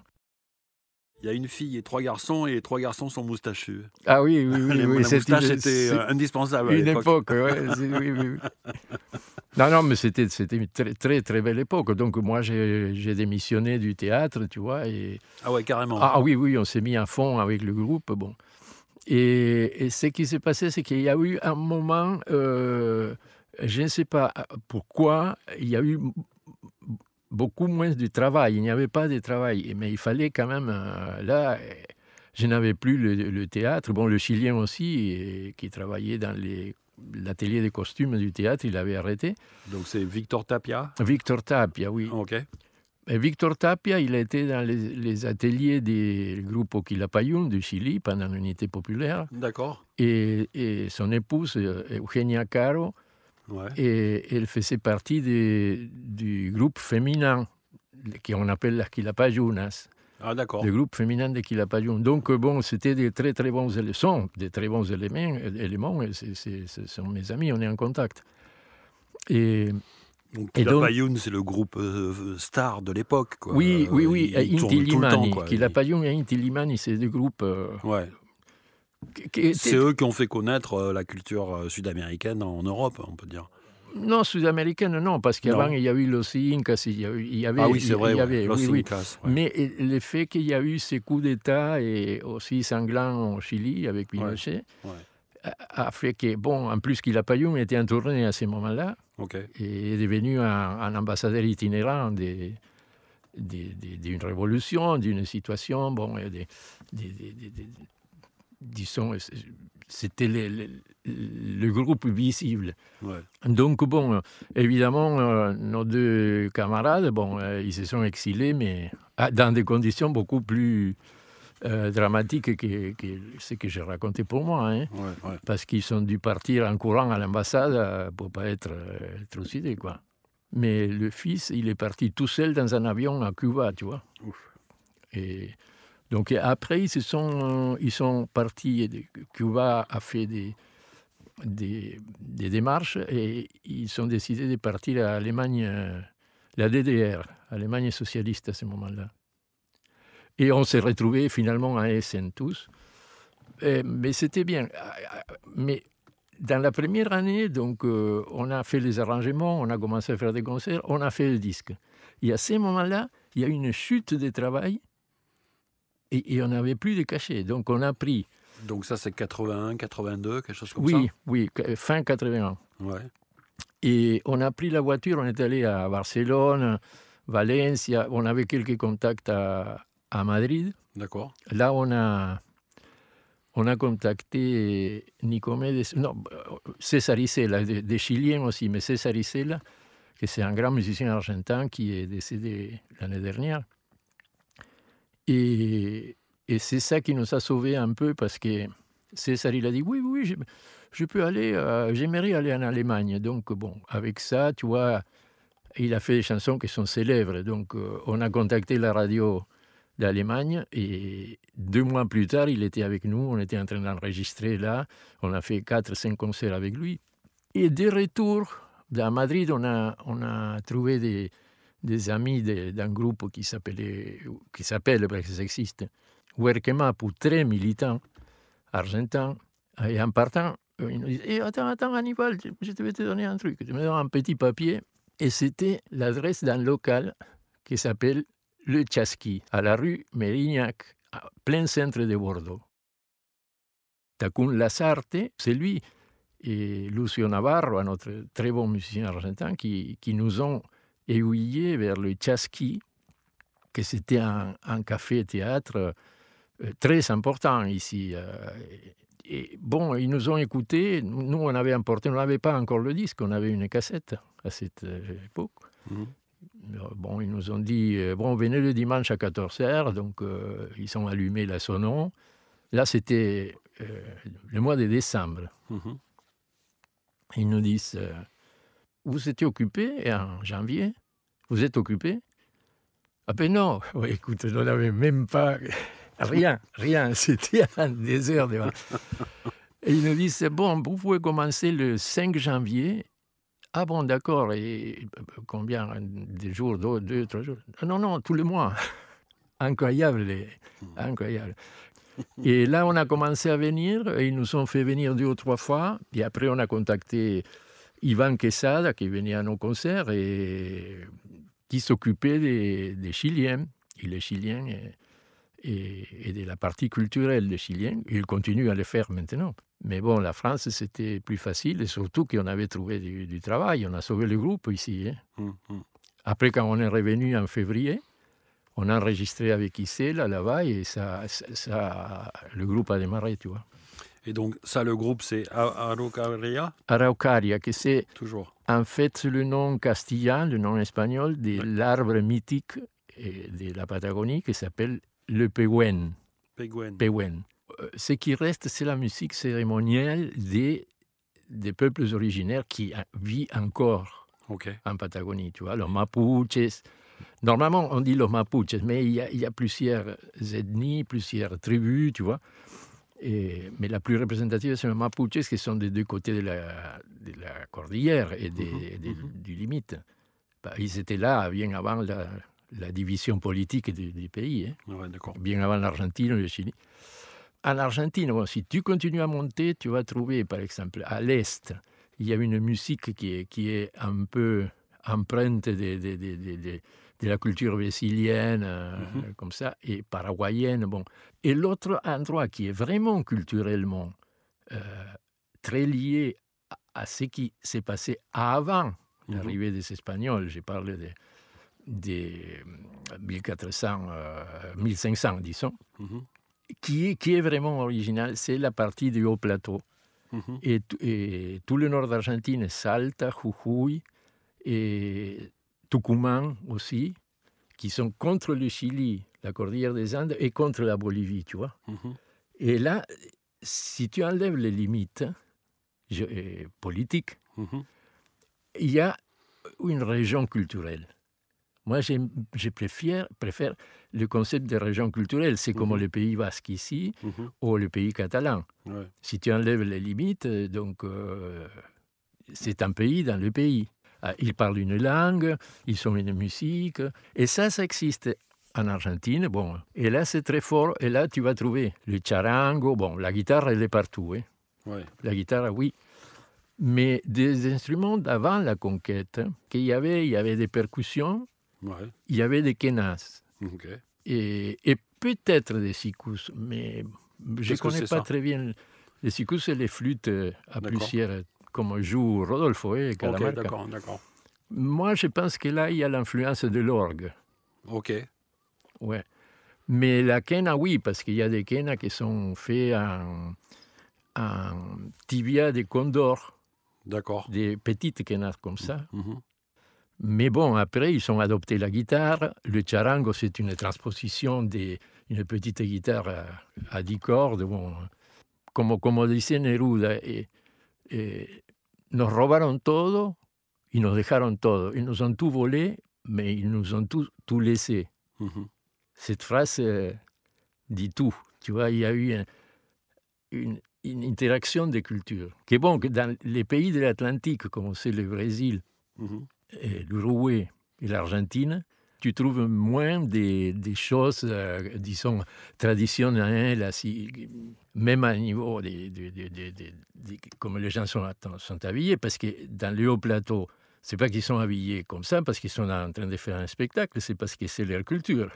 Il y a une fille et trois garçons, et les trois garçons sont moustachus. Ah oui, oui, oui. oui moustache était euh, indispensable. une époque, oui, Non, non, mais c'était une très, très, belle époque. Donc, moi, j'ai démissionné du théâtre, tu vois. Et... Ah ouais, carrément. Ah, ah oui, oui, on s'est mis à fond avec le groupe. Bon. Et, ce qui s'est passé, c'est qu'il y a eu un moment, euh, je ne sais pas euh, pourquoi, il y a eu beaucoup moins de travail. Il n'y avait pas de travail, mais il fallait quand même, euh, là, je n'avais plus le, théâtre. Bon, le Chilien aussi, qui travaillait dans l'atelier des costumes du théâtre, il avait arrêté. Donc c'est Victor Tapia Victor Tapia, oui. Ah, OK. Victor Tapia, il a été dans les, ateliers du groupe Quilapayun du Chili pendant l'unité populaire. D'accord. Et, son épouse, euh, Eugenia Caro, elle faisait partie du groupe féminin qui on appelle les Quilapayunas. Ah, d'accord. Le groupe féminin des Quilapayunas. Donc, euh, bon, c'était des très, très bons éléments. des très bons éléments. Euh, éléments ce sont mes amis, on est en contact. Et donc, Kilapayoun, c'est le groupe euh, euh, star de l'époque. Oui, euh, oui, oui, il, Inti Limani. Kilapayoun et Inti Limani, c'est des groupes. ouais. C'est eux qui ont fait connaître la culture sud-américaine en Europe, on peut dire. Non, sud-américaine, non, parce qu'avant, il y a eu los Incas, il y avait... Ah oui, c'est vrai, Mais le fait qu'il y a eu ces coups d'État, et aussi sanglants au Chili, avec Pinochet, a fait que, bon, en plus qu'il a était en tournée à ce moment-là, et est devenu un, ambassadeur itinérant d'une révolution, d'une situation. Bon, des, disons, c'était le, groupe visible. Donc, bon, évidemment, euh, nos deux camarades, bon, euh, ils se sont exilés, mais ah, dans des conditions beaucoup plus euh, dramatique que, ce que j'ai raconté pour moi. Hein, Parce qu'ils ont dû partir en courant à l'ambassade euh, pour pas être euh, trucidés. Quoi. Mais le fils, il est parti tout seul dans un avion à Cuba, tu vois. Et donc après, ils, se sont, ils sont partis. Cuba a fait des, des, des démarches et ils ont décidé de partir à l'Allemagne, la DDR, Allemagne socialiste à ce moment-là. Et on s'est retrouvé finalement à sn tous. Eh, mais c'était bien. Ah, ah, mais dans la première année, donc, euh, on a fait les arrangements, on a commencé à faire des concerts, on a fait le disque. Et à ce moment-là, il y a eu une chute de travail et, on n'avait plus de cachet. Donc on a pris. Donc ça, c'est 81, 82, quelque chose comme ça Oui, oui, fin 81. Ouais. Et on a pris la voiture, on est allé à Barcelone, Valencia, on avait quelques contacts à, à Madrid. D'accord. Là, on a, on a contacté Nicomedes, non, César Isela, des, Chiliens aussi, mais César Isela, qui c'est un grand musicien argentin qui est décédé l'année dernière. Et, c'est ça qui nous a sauvés un peu parce que César, il a dit Oui, oui, je, peux aller, euh, j'aimerais aller en Allemagne. Donc, bon, avec ça, tu vois, il a fait des chansons qui sont célèbres. Donc, euh, on a contacté la radio d'Allemagne. Et deux mois plus tard, il était avec nous. On était en train d'enregistrer là. On a fait quatre, cinq concerts avec lui. Et de retour, à Madrid, on a, on a trouvé des, des amis d'un groupe qui s'appelait, qui s'appelle, parce que ça existe, ou très militant, argentin. Et en partant, ils nous dit eh, Attends, attends, Hannibal, je vais te donner un truc. Tu me donnes un petit papier. Et c'était l'adresse d'un local qui s'appelle le Tchaski, à la rue Mérignac, plein centre de Bordeaux. Takun Lazarte, c'est lui et Lucio Navarro, un autre très bon musicien argentin, qui, nous ont éouillés vers le Tchaski, que c'était un, café-théâtre euh, très important ici. Euh, et bon, ils nous ont écoutés. Nous, on avait importé, on n'avait pas encore le disque, on avait une cassette à cette euh, époque. Mmh. Euh, bon, ils nous ont dit, euh, bon, venez le dimanche à 14h, donc euh, ils ont allumé la sono. Là, c'était le mois de décembre. Mhm. Ils nous disent, vous étiez occupé en janvier Vous êtes occupé Ah ben non, écoute, on n'avait même pas... rien, rien, c'était un désert devant. Et ils nous disent, bon, vous pouvez commencer le 5 janvier ah bon, d'accord, et euh, combien Des jours, deux, deux, trois jours ah Non, non, tous les mois. incroyable, mmh. incroyable. Et là, on a commencé à venir, et ils nous ont fait venir deux ou trois fois, et après, on a contacté Ivan Quesada, qui venait à nos concerts, et qui s'occupait des, des Chiliens. Et les Chiliens et, de la partie culturelle des Chiliens. Ils continuent à le faire maintenant. Mais bon, la France, c'était plus facile, et surtout qu'on avait trouvé du, travail. On a sauvé le groupe ici. Hein. Hum, hum. Après, quand on est revenu en février, on a enregistré avec Issel là-bas, et ça, ça, le groupe a démarré, tu vois. Et donc, ça, le groupe, c'est Araucaria Araucaria, qui c'est Toujours. en fait le nom castillan, le nom espagnol de l'arbre mythique de la Patagonie qui s'appelle le Péguen. E e euh, ce qui reste, c'est la musique cérémonielle des, des peuples originaires qui vivent encore en Patagonie. Tu vois, les Mapuches. Normalement, on dit les Mapuches, mais il y, a, plusieurs ethnies, plusieurs tribus, tu vois. mais la plus représentative, c'est les Mapuches qui sont des deux côtés de la, la cordillère et des, mhm, mhm. du limite. Bah, ils étaient là bien avant la, la division politique des, pays, hein. ah bien avant l'Argentine, le Chili. En Argentine, bon, si tu continues à monter, tu vas trouver, par exemple, à l'Est, il y a une musique qui est, qui est un peu empreinte de, de, de, de la culture brésilienne, mhm. euh, comme ça, et paraguayenne. Bon. Et l'autre endroit qui est vraiment culturellement euh, très lié à, ce qui s'est passé avant mhm. l'arrivée des Espagnols, j'ai parlé de des 1500, euh, euh, disons, mhm. qui, est, qui est vraiment original, c'est la partie du haut plateau. Mhm. et, tout le nord d'Argentine, Salta, Jujuy, et Tucumán aussi, qui sont contre le Chili, la cordillère des Andes, et contre la Bolivie, tu vois. Mhm. Et là, si tu enlèves les limites euh, politiques, il y a une région culturelle. Moi, je préfère, le concept de région culturelle. C'est comme mhm. le pays basque ici mhm. ou le pays catalan. Si tu enlèves les limites, euh, donc euh, c'est un pays dans le pays. Ah, ils parlent une langue, ils sont une musique, et ça, ça existe en Argentine. Bon, et là, c'est très fort, et là, tu vas trouver le charango. Bon, la guitare, elle est partout. Hein. La guitare, oui mais des instruments d'avant la conquête, hein, qu'il y avait, il y avait des percussions, il y avait des quenas Et, peut-être des sicous, mais je ne connais pas très bien. Les sicous, c'est les flûtes euh, à plusieurs, comme joue Rodolfo et eh, Calamarca. Moi, je pense que là, il y a l'influence de l'orgue. OK. Ouais. Mais la quena, oui, parce qu'il y a des quenas qui sont faits en, tibia de condor. D'accord. Des petites quenas comme ça. Mhm, mhm. Mais bon, après, ils ont adopté la guitare. Le charango, c'est une transposition d'une petite guitare à, dix cordes. comme, disait Neruda, et, eh, eh, Ils nous ont tout volé, mais ils nous ont tout, laissé. Cette phrase euh, dit tout. Tu vois, il y a eu une, interaction des cultures. Qui bon, que dans les pays de l'Atlantique, comme c'est le Brésil, euh, l'Uruguay et l'Argentine, tu trouves moins des, choses, euh, disons, traditionnelles, même à niveau des, des, comme les gens sont, sont habillés, parce que dans les hauts plateaux, c'est pas qu'ils sont habillés comme ça parce qu'ils sont en train de faire un spectacle, c'est parce que c'est leur culture.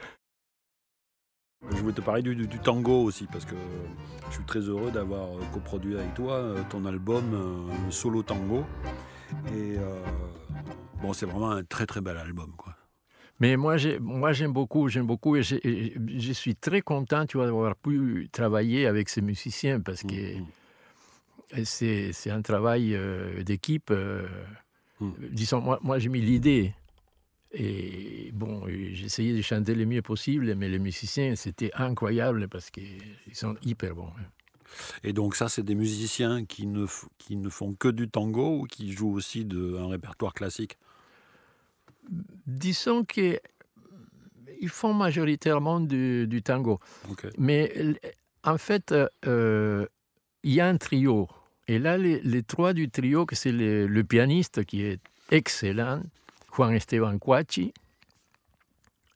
Je voulais te parler du, tango aussi, parce que je suis très heureux d'avoir euh, coproduit avec toi ton album Solo Tango. Et. Bon, c'est vraiment un très très bel album, quoi. Mais moi, moi j'aime beaucoup, j'aime beaucoup, et, je suis très content, tu vois, d'avoir pu travailler avec ces musiciens parce que mm, mm. c'est un travail euh, d'équipe. Euh, mm. Disons, moi, moi j'ai mis l'idée. Et bon, j'essayais de chanter le mieux possible, mais les musiciens, c'était incroyable parce qu'ils sont hyper bons. Hein. Et donc ça, c'est des musiciens qui ne, font que du tango ou qui jouent aussi d'un répertoire classique Disons qu'ils font majoritairement du, tango. Mais en fait, euh, euh, il y a un trio. Et là, les, trois du trio, que c'est le, pianiste qui est excellent, Juan Esteban Cuachi,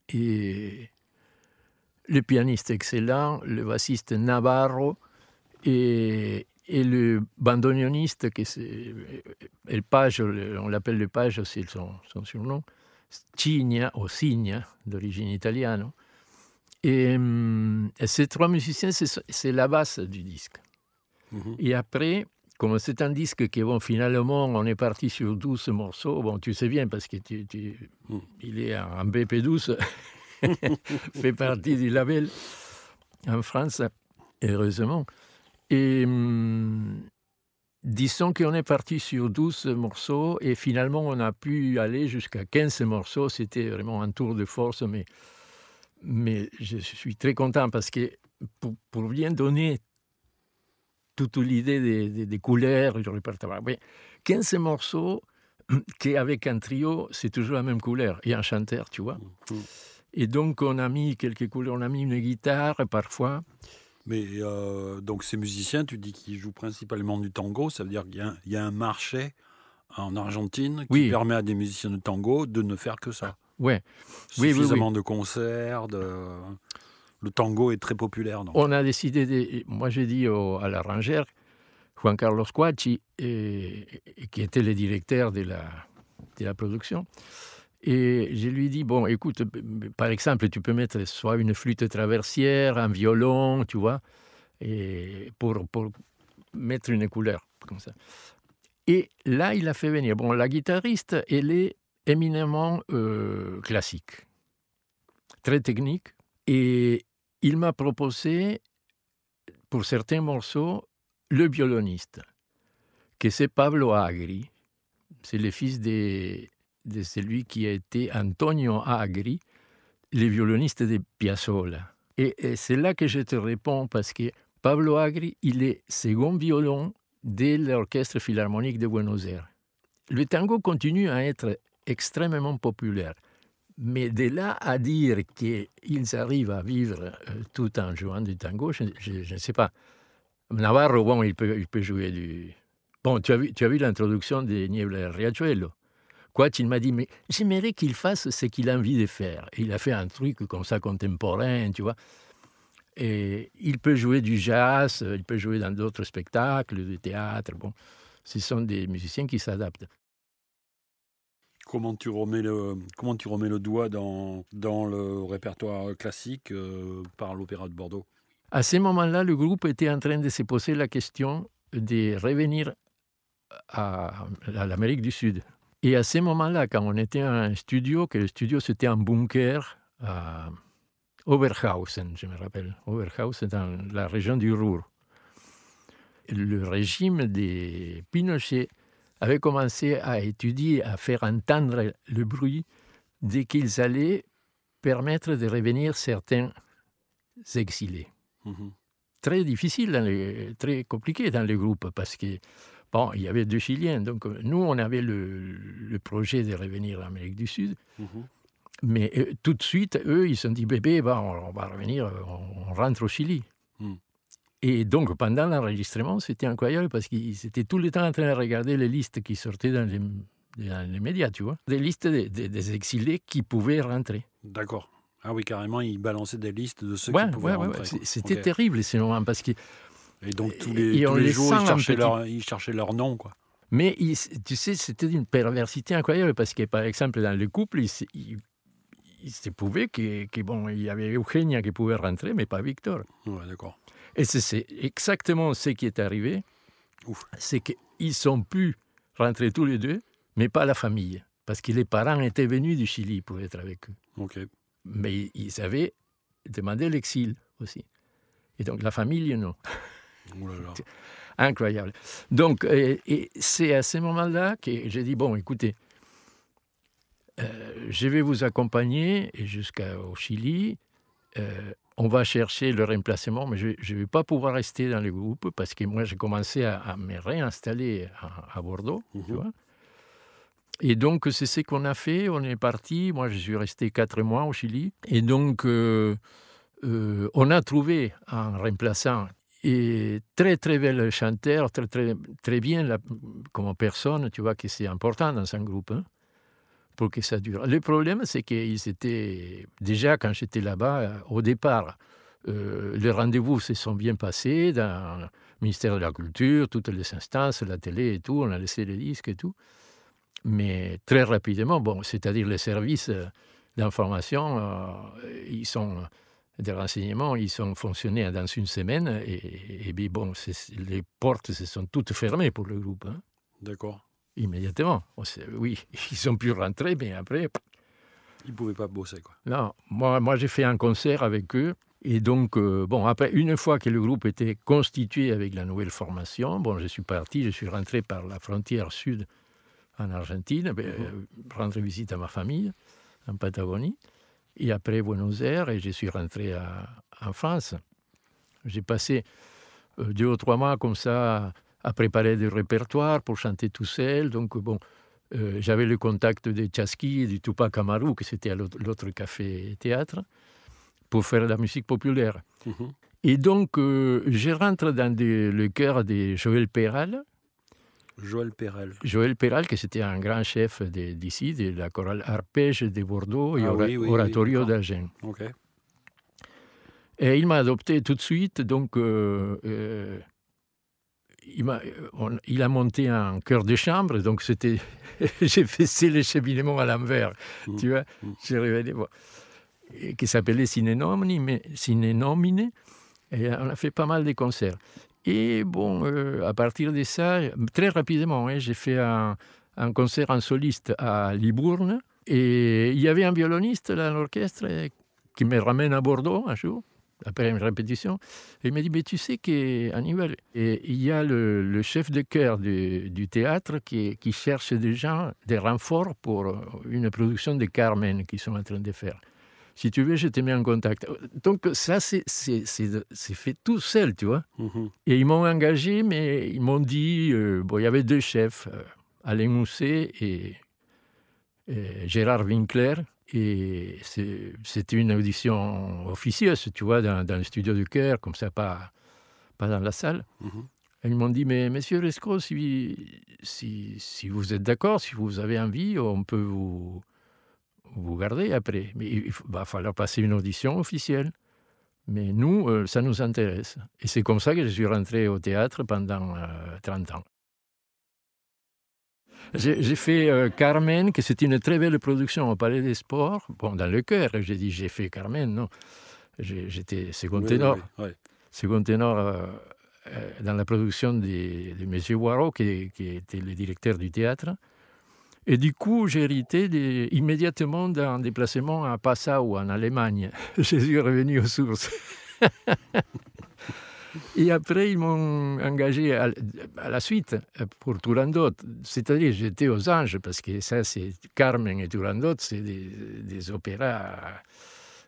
et le pianiste excellent, le bassiste Navarro, et, le bandoneoniste, qui euh, le page, on l'appelle le page, c'est son, surnom, Cigna ou Cigna, d'origine italienne. Et, euh, ces trois musiciens, c'est la basse du disque. Mhm. Et après, comme c'est un disque qui, bon, finalement, on est parti sur 12 morceaux, bon, tu sais bien, parce que tu, mm. il est en BP12, fait partie du label en France, heureusement. Et hum, disons qu'on est parti sur 12 morceaux et finalement on a pu aller jusqu'à 15 morceaux. C'était vraiment un tour de force, mais, mais je suis très content parce que pour, bien donner toute l'idée des, couleurs je répertoire, 15 morceaux hum, qu'avec un trio, c'est toujours la même couleur et un chanteur, tu vois. Mmh. Et donc on a mis quelques couleurs, on a mis une guitare parfois. Mais euh, donc ces musiciens, tu dis qu'ils jouent principalement du tango, ça veut dire qu'il y, y, a un marché en Argentine qui permet à des musiciens de tango de ne faire que ça. Ah, ouais. Suffisamment oui, de concerts, de... le tango est très populaire. On a décidé, moi j'ai dit à la rangère, Juan Carlos Cuachi, qui était le directeur de de la production, et je lui dis, bon, écoute, par exemple, tu peux mettre soit une flûte traversière, un violon, tu vois, et pour, pour mettre une couleur, comme ça. Et là, il a fait venir. Bon, la guitariste, elle est éminemment euh, classique, très technique. Et il m'a proposé, pour certains morceaux, le violoniste, que c'est Pablo Agri. C'est le fils des de celui qui a été Antonio Agri, le violoniste de Piazzolla. Et, c'est là que je te réponds parce que Pablo Agri, il est second violon de l'Orchestre Philharmonique de Buenos Aires. Le tango continue à être extrêmement populaire, mais de là à dire qu'ils arrivent à vivre euh, tout en jouant du tango, je, ne sais pas. Navarro, bon, il peut, jouer du... Bon, tu as vu, vu l'introduction de Niebla Riachuelo. Quoi Il m'a dit, mais j'aimerais qu'il fasse ce qu'il a envie de faire. il a fait un truc comme ça contemporain, tu vois. Et il peut jouer du jazz, il peut jouer dans d'autres spectacles, du théâtre. Bon, ce sont des musiciens qui s'adaptent. Comment tu remets le, comment tu remets le doigt dans, dans le répertoire classique euh, par l'Opéra de Bordeaux À ce moment-là, le groupe était en train de se poser la question de revenir à l'Amérique du Sud, et à ce moment là quand on était un studio, que le studio c'était un bunker à euh, Oberhausen, je me rappelle, Oberhausen dans la région du Ruhr, le régime des Pinochet avait commencé à étudier, à faire entendre le bruit dès qu'ils allaient permettre de revenir certains exilés. Mmh très difficile, très compliqué dans le groupe parce que Bon, il y avait deux Chiliens. Donc, euh, nous, on avait le, projet de revenir en Amérique du Sud. Mhm. Mais euh, tout de suite, eux, ils se sont dit, bébé, ben, on, va revenir, euh, on, rentre au Chili. Hmm. Et donc, pendant l'enregistrement, c'était incroyable parce qu'ils étaient tout le temps en train de regarder les listes qui sortaient dans les, médias, tu vois. Des listes des exilés qui pouvaient rentrer. D'accord. Ah oui, carrément, ils balançaient des listes de ceux qui pouvaient rentrer. Ouais, c'était terrible, ces moments, parce que et donc tous les, jours, ils cherchaient, leur, ils cherchaient leur nom, quoi. Mais tu sais, c'était une perversité incroyable parce que, par exemple, dans le couple, il, se pouvait qu'il bon, il y avait Eugenia qui pouvait rentrer, mais pas Victor. Ouais, d'accord. Et c'est exactement ce qui est arrivé. C'est qu'ils ont pu rentrer tous les deux, mais pas la famille. Parce que les parents étaient venus du Chili pour être avec eux. OK. Mais ils avaient demandé l'exil aussi. Et donc la famille, non. Oh incroyable. Donc, et, c'est à ce moment-là que j'ai dit, bon, écoutez, euh, je vais vous accompagner jusqu'au Chili. Euh, on va chercher le remplacement, mais je ne vais pas pouvoir rester dans le groupe parce que moi, j'ai commencé à, me réinstaller à, Bordeaux. Tu mhm. vois et donc, c'est ce qu'on a fait. On est parti. Moi, je suis resté quatre mois au Chili. Et donc, euh, on a trouvé un remplaçant et très très belle chanteur, très très, très bien comme personne, tu vois que c'est important dans un groupe hein, pour que ça dure. Le problème c'est qu'ils étaient déjà quand j'étais là-bas euh, au départ, euh, les rendez-vous se sont bien passés dans le ministère de la Culture, toutes les instances, la télé et tout, on a laissé les disques et tout, mais très rapidement, bon, c'est-à-dire les services euh, d'information, ils sont des renseignements. ils ont fonctionné dans une semaine et, et bon, les portes se sont toutes fermées pour le groupe. Hein. D'accord. Immédiatement. oui, ils ont pu rentrer, mais après. Ils ne pouvaient pas bosser, quoi. Non, moi, moi j'ai fait un concert avec eux. Et donc, euh, bon, après, une fois que le groupe était constitué avec la nouvelle formation, bon, je suis parti, je suis rentré par la frontière sud en Argentine, mmh. visite à ma famille en Patagonie. Et après Buenos Aires, et je suis rentré en France. J'ai passé euh, deux ou trois mois comme ça à préparer des répertoires pour chanter tout seul. Donc, bon, euh, j'avais le contact de Tchaski et du Tupac Amaru, qui c'était l'autre café théâtre, pour faire de la musique populaire. Mmh et donc, j'ai euh, je rentre dans le cœur de Joël péral. Joël Péral. Joël Péral qui était un grand chef d'ici, de, la chorale Arpège de Bordeaux et ah Oratorio d'Agen. Et il m'a adopté tout de suite, donc euh, euh, il, a, monté un chœur de chambre, donc c'était j'ai fait le cheminement à l'envers, mmh. tu vois, mmh. j'ai révélé, qui s'appelait Sinénomine, mais et on a fait pas mal de concerts. Et bon, euh, à partir de ça, très rapidement, hein, j'ai fait un, concert en soliste à Libourne. Et il y avait un violoniste dans l'orchestre euh, qui me ramène à Bordeaux un jour, après une répétition. Et il me dit, mais tu sais qu'Annibal, il y a le, chef de chœur du, théâtre qui, qui cherche des gens, des renforts pour euh, une production de Carmen qu'ils sont en train de faire si tu veux, je te mis en contact. Donc ça, c'est fait tout seul, tu vois. Mhm. Et ils m'ont engagé, mais ils m'ont dit, euh, bon, il y avait deux chefs, euh, Alain Mousset et, Gérard Winkler. Et c'était une audition officieuse, tu vois, dans, le studio du cœur, comme ça, pas, pas dans la salle. Mhm. ils m'ont dit, mais monsieur Resco, si, si vous êtes d'accord, si vous avez envie, on peut vous vous gardez après. Mais il va falloir passer une audition officielle. Mais nous, euh, ça nous intéresse. Et c'est comme ça que je suis rentré au théâtre pendant 30 euh, ans. J'ai fait euh, Carmen, que c'est une très belle production au Palais des Sports. Bon, dans le cœur, j'ai dit j'ai fait Carmen, non. J'étais second ténor. Second ténor dans la production de, M. Waro, qui, qui, était le directeur du théâtre. Et du coup, j'ai hérité immédiatement d'un déplacement à Passau, en Allemagne. Je suis revenu aux sources. Et après, ils m'ont engagé à, la suite pour Turandot. C'est-à-dire, j'étais aux Anges, parce que ça, c'est Carmen et Turandot, c'est des, opéras.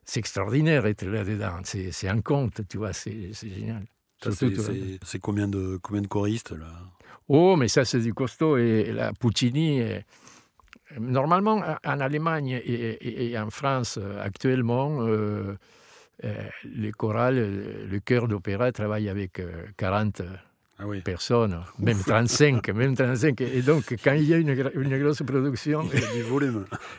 C'est extraordinaire d'être là-dedans. C'est un conte, tu vois, c'est génial. C'est combien de, choristes, là Oh, mais ça, c'est du costaud. Et, et la Puccini. Normalement, en Allemagne et, en France, euh, actuellement, euh, euh, les chorales, euh, le chœur d'opéra travaille avec 40 ah personnes, même 35, même 35. Et donc, quand il y a une, grosse production,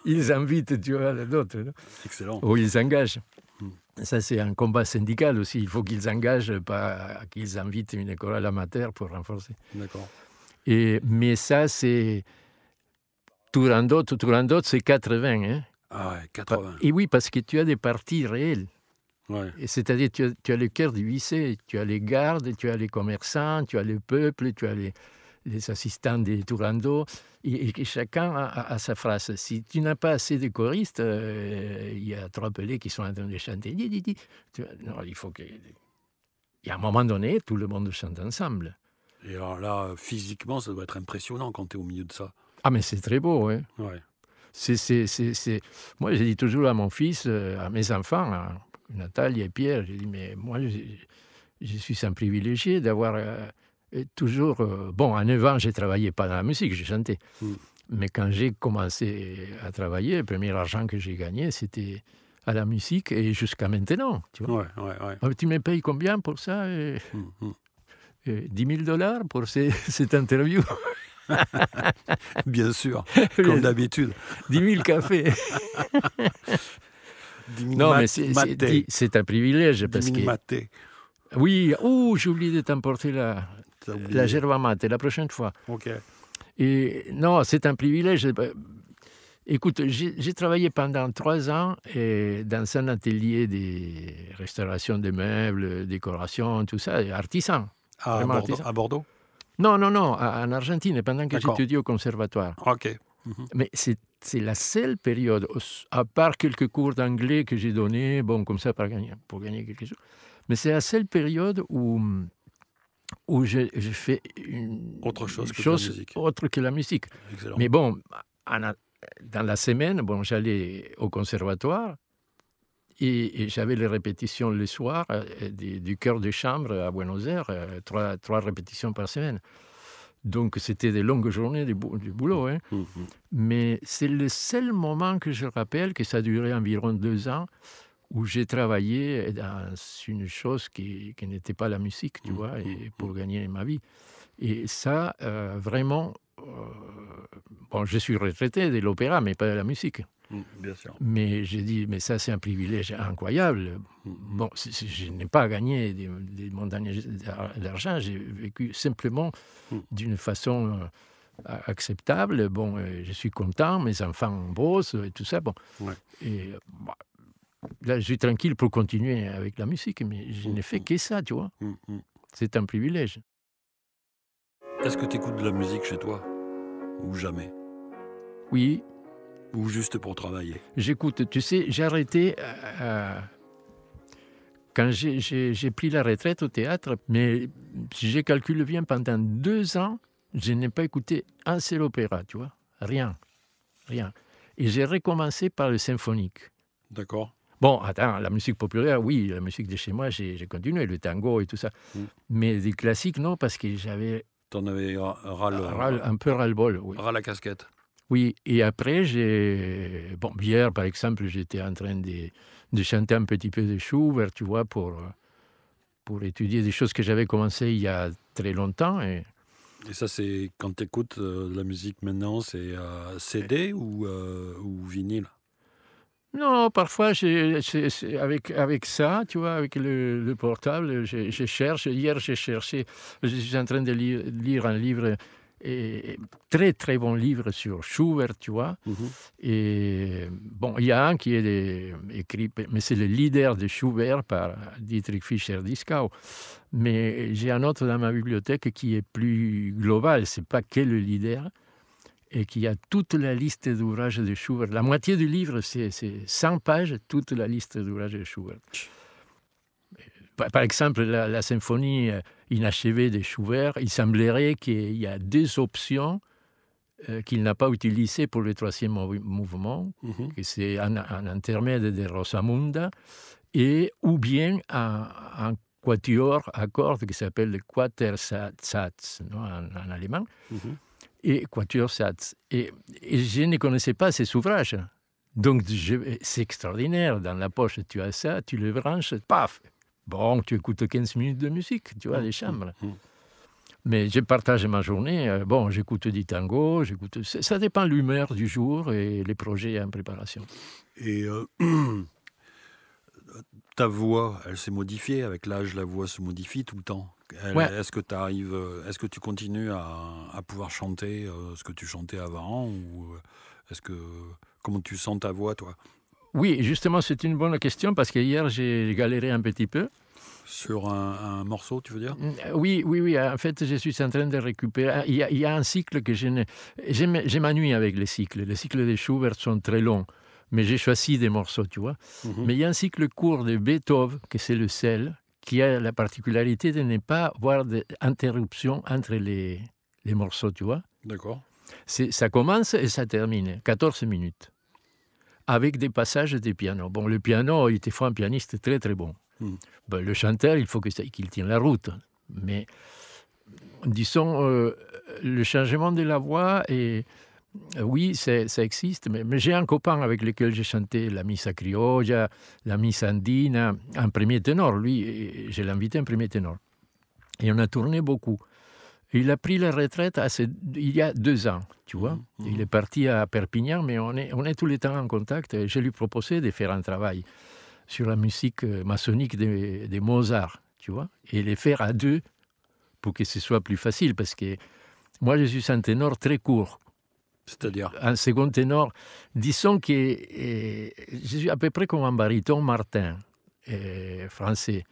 ils invitent d'autres. Excellent. Ou ils engagent. Hmm. Ça, c'est un combat syndical aussi. Il faut qu'ils engagent, pas qu'ils invitent une chorale amateur pour renforcer. D'accord. Et, mais ça, c'est Turandot, Turandot, c'est 80. Hein? Ah ouais, 80. Et oui, parce que tu as des parties réelles. Ouais. C'est-à-dire, tu, as, tu as le cœur du lycée, tu as les gardes, tu as les commerçants, tu as le peuple, tu as les, assistants des Turandot, et, chacun a, sa phrase. Si tu n'as pas assez de choristes, euh, il y a trois pelés qui sont en train de chanter. Non, il faut que. Et à un moment donné, tout le monde chante ensemble. Et alors là, physiquement, ça doit être impressionnant quand tu es au milieu de ça. Ah, mais c'est très beau, hein. oui. C'est, Moi, j'ai dit toujours à mon fils, euh, à mes enfants, Nathalie et Pierre, j'ai dit, mais moi, je suis un privilégié d'avoir euh, toujours... Euh, bon, à 9 ans, je ne pas dans la musique, j'ai chanté. Mm. Mais quand j'ai commencé à travailler, le premier argent que j'ai gagné, c'était à la musique et jusqu'à maintenant. Tu, vois. Ouais, ouais, ouais. Ah, tu me payes combien pour ça et, 10 mm, 000 mm. dollars pour cette interview Bien sûr, comme d'habitude. 10 000 cafés. 10 000 non, mais c'est un privilège. Parce maté. Oui, oh, j'ai oublié de t'emporter la, la gerba mate la prochaine fois. OK. Et non, c'est un privilège. Écoute, j'ai travaillé pendant trois ans dans un atelier de restauration de meubles, décoration, tout ça, artisan. artisan. à Bordeaux non, non, non, en Argentine, pendant que j'étudiais au conservatoire. OK. Mhm. Mais c'est la seule période, à part quelques cours d'anglais que j'ai donnés, bon, comme ça, pour gagner, pour gagner quelque chose. Mais c'est la seule période où, où j'ai fait une autre chose, que la musique. autre que la musique. Mais bon, dans la semaine, bon, j'allais au conservatoire et, j'avais les répétitions le soir euh, euh, du, chœur de chambre à Buenos Aires, euh, trois, répétitions par semaine. Donc c'était des longues journées du, boulot. Hein. Mmh, mmh, mmh. Mais c'est le seul moment que je rappelle, que ça a duré environ deux ans, où j'ai travaillé dans une chose qui, n'était pas la musique, tu vois, et pour gagner ma vie. Et ça, vraiment, bon, je suis retraité de l'opéra, mais pas de la musique. Mm, bien sûr. Mais j'ai dit, mais ça c'est un privilège incroyable. Mm. Bon, je n'ai pas gagné des, des montagnes d'argent, j'ai vécu simplement mm. d'une façon euh, acceptable. Bon, euh, je suis content, mes enfants bossent et tout ça. Bon, et euh, bah, là je suis tranquille pour continuer avec la musique, mais je n'ai fait que ça, tu vois. C'est un privilège. Est-ce que tu écoutes de la musique chez toi ou jamais Oui, ou juste pour travailler J'écoute, tu sais, j'ai arrêté euh, euh, quand j'ai pris la retraite au théâtre, mais si j'ai calculé bien, pendant deux ans, je n'ai pas écouté un seul opéra, tu vois. Rien. Rien. Et j'ai recommencé par le symphonique. D'accord. Bon, attends, la musique populaire, oui, la musique de chez moi, j'ai continué, le tango et tout ça. Mm. Mais les classiques, non, parce que j'avais. avais un peu ras le bol, oui. Ras la casquette. Oui, et après, j'ai. Bon, hier, par exemple, j'étais en train de, de, chanter un petit peu de Schubert, tu vois, pour, euh, pour étudier des choses que j'avais commencé il y a très longtemps. Et, ça, c'est quand tu écoutes euh, la musique maintenant, c'est à euh, CD ou, ou vinyle non, parfois, avec, avec ça, tu vois, avec le, portable, je, cherche. Hier, j'ai cherché, je suis en train de lire un livre et très très bon livre sur Schubert, tu vois. Mhm. Et bon, il y a un qui est écrit, mais c'est le leader de Schubert par Dietrich Fischer-Dieskau. Mais j'ai un autre dans ma bibliothèque qui est plus global, c'est pas que le leader, et qui a toute la liste d'ouvrages de Schubert. La moitié du livre, c'est 100 pages, toute la liste d'ouvrages de Schubert bah, par exemple, la symphonie euh, inachevé des Schubert, il semblerait qu'il y a deux options euh, qu'il n'a pas utilisées pour le troisième mouvement, mhm. que c'est un, intermède de Rosamunda, et, ou bien un, quatuor à cordes qui s'appelle le Quatersatz en, allemand, mhm. et Quatuor et je ne connaissais pas ces ouvrages. Donc c'est extraordinaire, dans la poche tu as ça, tu le branches, paf, Bon, tu écoutes 15 minutes de musique, tu vois, mm, les mm, chambres. Mm. Mais je partage ma journée. Euh, bon, j'écoute du tango, j'écoute. Ça dépend l'humeur du jour et les projets en préparation. Et euh, ta voix, elle s'est modifiée avec l'âge. La voix se modifie tout le temps. Est-ce que tu arrives, euh, est-ce que tu continues à, pouvoir chanter ce que tu chantais avant, ou est-ce que comment tu sens ta voix, toi oui, justement, c'est une bonne question parce que hier, j'ai galéré un petit peu. Sur un, morceau, tu veux dire euh, Oui, oui, oui. En fait, je suis en train de récupérer. Ah, il y a, un cycle que je ne. J'ai m'ennuie avec les cycles. Les cycles de Schubert sont très longs, mais j'ai choisi des morceaux, tu vois. Mhm. Mais il y a un cycle court de Beethoven, que c'est le sel, qui a la particularité de ne pas avoir d'interruption entre les, les morceaux, tu vois. D'accord. Ça commence et ça termine. 14 minutes avec des passages des pianos. Bon, le piano, il était fois un pianiste très très bon. Hmm. Ben, le chanteur, il faut qu'il tienne la route. Mais disons, euh, le changement de la voix, et, euh, oui, ça existe. Mais, j'ai un copain avec lequel j'ai chanté la Missa Criolla, la Missa Andina, un premier ténor. Lui, je l'ai invité premier ténor. Et on a tourné beaucoup. Il a pris la retraite il y a deux ans, tu vois. Mm-hmm. Il est parti à Perpignan, mais on est, on est tous les temps en contact. Et je lui proposais de faire un travail sur la musique euh, maçonnique des, Mozart, tu vois, et les faire à deux pour que ce soit plus facile, parce que moi, je suis un ténor très court. C'est-à-dire Un second ténor. Disons que euh, je suis à peu près comme un bariton Martin, euh, français.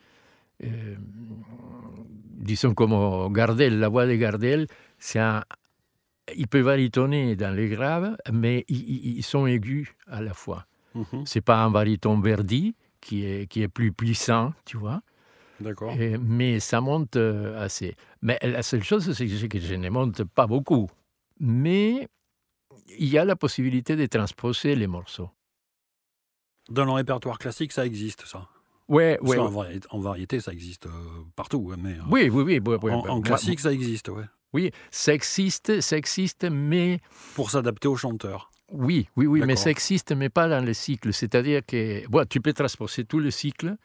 Euh, disons comme Gardel, la voix de Gardel, c'est un, il peut varitonner dans les graves, mais ils, sont aigus à la fois. Mhm. C'est pas un variton Verdi qui est, qui est plus puissant, tu vois. D'accord. Mais ça monte euh, assez. Mais la seule chose, c'est que je ne monte pas beaucoup. Mais il y a la possibilité de transposer les morceaux. Dans le répertoire classique, ça existe, ça Ouais, en, variété, ça existe euh, partout. Hein, euh, oui, oui, oui. en, bah, classique, ça existe, Oui, ça existe, mais... Pour s'adapter aux chanteurs. Oui, oui, oui, mais ça existe, mais pas dans le cycle. C'est-à-dire que tu peux transposer tout le cycle.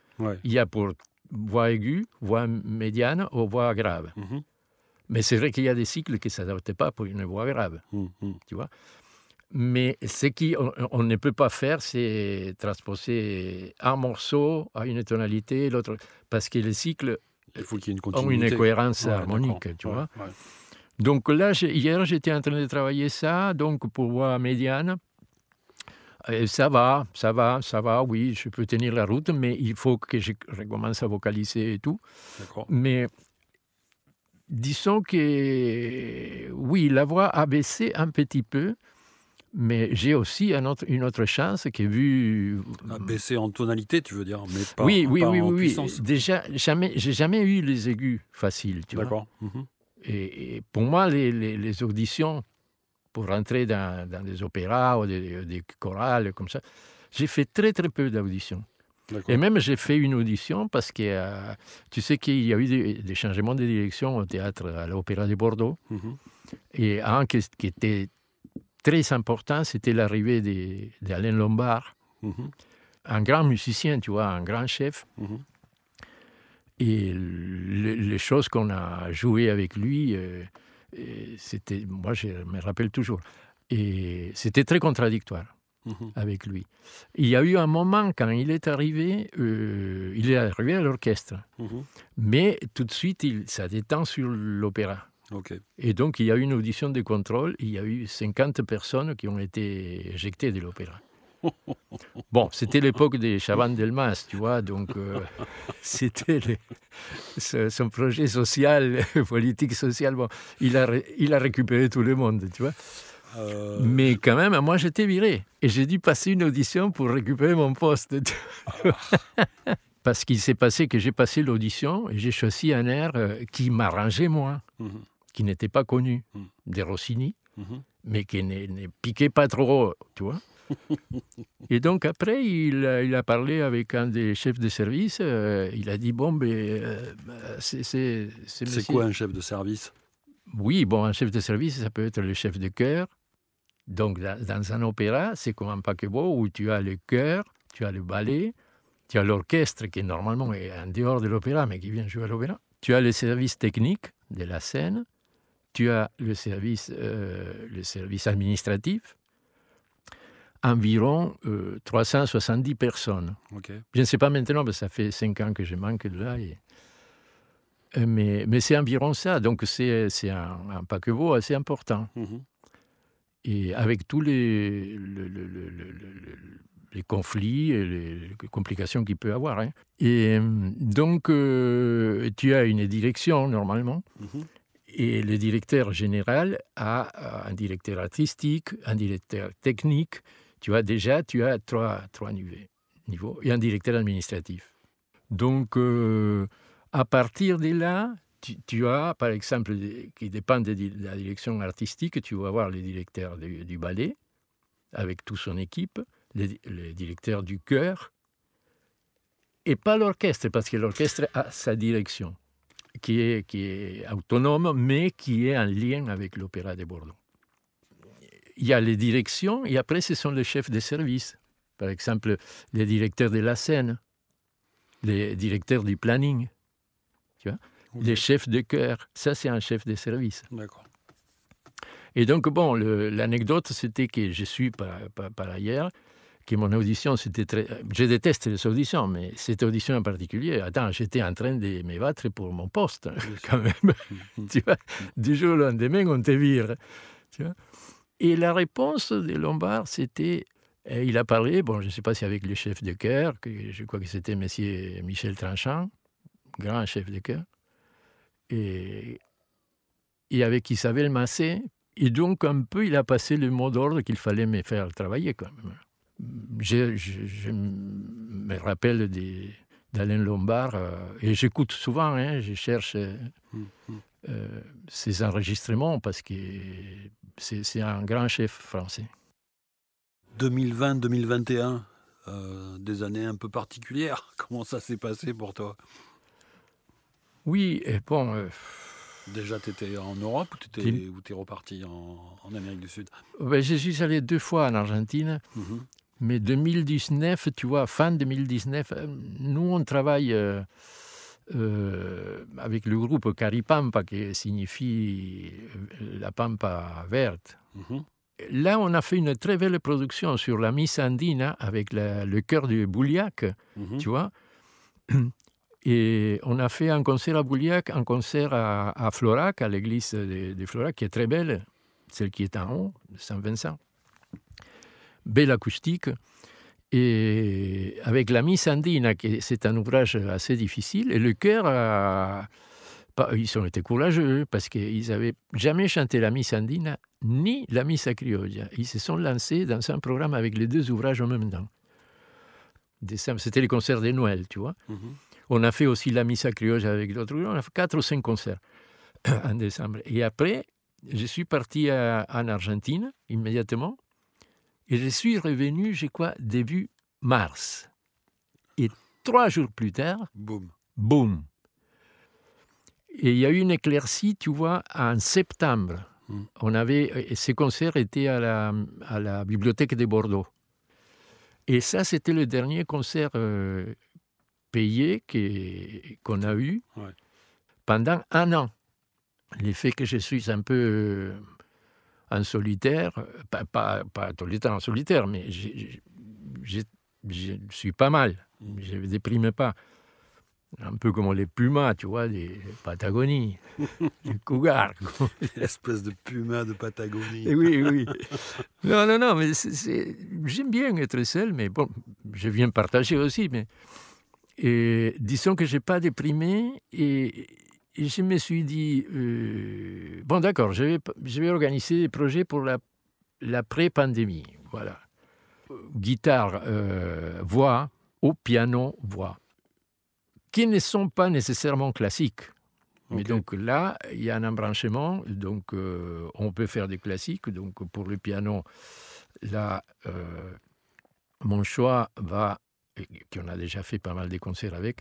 Il y a pour voix aiguë, voix médiane ou voix grave. Mmh mais c'est vrai qu'il y a des cycles qui ne s'adaptent pas pour une voix grave. Mmh tu vois mais ce qu'on on ne peut pas faire, c'est transposer un morceau à une tonalité, l'autre, parce que les cycles euh, ont une cohérence harmonique, tu vois. Donc là, hier, j'étais en train de travailler ça, donc pour voix médiane. ça va, ça va, ça va, oui, je peux tenir la route, mais il faut que je recommence à vocaliser et tout. Mais disons que, oui, la voix a baissé un petit peu, mais j'ai aussi un autre, une autre chance qui est vue. Euh, a ah, baisser en tonalité, tu veux dire, mais pas, oui, oui, oui, oui, Déjà, jamais, j'ai jamais eu les aigus faciles, tu vois. D'accord. Mhm. Et, pour moi, les, auditions pour rentrer dans, des opéras ou des, chorales comme ça, j'ai fait très très peu d'auditions. Et même j'ai fait une audition parce que euh, tu sais qu'il y a eu des, changements de direction au théâtre, à l'Opéra de Bordeaux. Mhm. Et un qui était très important, c'était l'arrivée d'Alain Lombard, mhm. un grand musicien, tu vois, un grand chef. Mhm. Et les choses qu'on a jouées avec lui, euh, c'était, moi je me rappelle toujours, et c'était très contradictoire mhm. avec lui. Il y a eu un moment quand il est arrivé, euh, il est arrivé à l'orchestre, mais tout de suite il, ça détend sur l'opéra. Et donc, il y a eu une audition de contrôle. Il y a eu 50 personnes qui ont été éjectées de l'opéra. Bon, c'était l'époque des Chavannes Delmas, tu vois, donc euh, c'était son projet social, politique social. Bon, il a, il a récupéré tout le monde, tu vois. Euh, Mais quand même, moi, j'étais viré. Et j'ai dû passer une audition pour récupérer mon poste. Parce qu'il s'est passé que j'ai passé l'audition et j'ai choisi un air euh, qui m'arrangeait, moins. Mmh qui n'était pas connu hmm. des Rossini, mhm. mais qui ne piquait pas trop, tu vois. Et donc après, il a, parlé avec un des chefs de service. Euh, il a dit, bon, mais euh, bah, c'est... C'est quoi un chef de service Oui, bon, un chef de service, ça peut être le chef de chœur. Donc dans un opéra, c'est comme un paquebot où tu as le chœur, tu as le ballet, tu as l'orchestre qui normalement est en dehors de l'opéra, mais qui vient jouer à l'opéra. Tu as le service technique de la scène, tu as le service, euh, le service administratif, environ 370 euh, personnes. Je ne sais pas maintenant, mais ça fait 5 ans que je manque de là. Euh, mais, mais c'est environ ça. Donc c'est un, un, paquebot assez important. Mhm. Et avec tous les, les conflits et les, complications qu'il peut avoir. Hein. Et donc, tu as une direction normalement. Mhm et le directeur général a euh, un directeur artistique, un directeur technique. Tu as déjà tu as trois, trois niveaux et un directeur administratif. Donc, euh, à partir de là, tu, as, par exemple, qui dépend de la direction artistique, tu vas avoir le directeur du, ballet avec toute son équipe, les le directeur du chœur, et pas l'orchestre, parce que l'orchestre a sa direction qui est, qui est autonome, mais qui est en lien avec l'Opéra de Bordeaux. Il y a les directions et après, ce sont les chefs de service. Par exemple, les directeurs de la scène, les directeurs du planning, tu vois les chefs de chœur. Ça, c'est un chef de service. D'accord. Et donc, bon, l'anecdote, c'était que je suis par, par, par ailleurs que mon audition, c'était très... Je déteste les auditions, mais cette audition en particulier, attends, j'étais en train de me battre pour mon poste, quand même. Mm, mm, tu vois, mm. du jour au lendemain, on te vire. Tu vois Et la réponse de Lombard, c'était... Il a parlé, bon, je ne sais pas si avec le chef de cœur, que je crois que c'était Monsieur Michel Tranchant, grand chef de cœur. et, et avec Isabelle Massé. Et donc, un peu, il a passé le mot d'ordre qu'il fallait me faire travailler quand même je, me rappelle d'Alain Lombard, euh, et j'écoute souvent, hein, je cherche euh, mm-hmm. euh, ses enregistrements parce que c'est un grand chef français. 2020-2021, des années un peu particulières, comment ça s'est passé pour toi Oui, et bon... Déjà, tu étais en Europe ou tu étais, reparti en, Amérique du Sud ben, Je suis allé deux fois en Argentine. Mm-hmm. Mais 2019, tu vois, fin 2019, euh, nous, on travaille euh, euh, avec le groupe Caripampa, qui signifie la pampa verte. Mhm. Là, on a fait une très belle production sur la Miss Andina avec le cœur du Bouliac, mhm. tu vois. Et on a fait un concert à Bouliac, un concert à, Florac, à l'église de, de Florac, qui est très belle, celle qui est en haut, Saint-Vincent belle acoustique. Et avec la Miss Andina, c'est un ouvrage assez difficile, et le chœur a ils ont été courageux parce qu'ils n'avaient jamais chanté la Miss Andina ni la Miss Acrioja. Ils se sont lancés dans un programme avec les deux ouvrages en même temps. C'était les concerts de Noël, tu vois. Mhm. On a fait aussi la Miss Acrioja avec d'autres On a fait quatre ou cinq concerts en décembre. Et après, je suis parti en Argentine immédiatement et je suis revenu, j'ai quoi, début mars. Et trois jours plus tard, boum. Boum. Et il y a eu une éclaircie, tu vois, en septembre. Hmm. On avait, euh, ces concerts étaient à la, à la bibliothèque de Bordeaux. Et ça, c'était le dernier concert euh, payé qu'on a eu pendant un an. L'effet que je suis un peu euh, en solitaire, pas, pas, tout le temps en solitaire, mais je suis pas mal, je ne déprime pas. Un peu comme les pumas, tu vois, des Patagonies, des cougars. L'espèce de puma de Patagonie. Eh oui, oui. Non, non, non, mais j'aime bien être seul, mais bon, je viens partager aussi. Mais et disons que je n'ai pas déprimé et, je me suis dit, euh, bon d'accord, je vais, organiser des projets pour la, pré-pandémie. Voilà. Guitare, euh, voix, au piano, voix, qui ne sont pas nécessairement classiques. Mais donc là, il y a un embranchement, donc euh, on peut faire des classiques. Donc pour le piano, là, mon choix va, qu'on a déjà fait pas mal de concerts avec,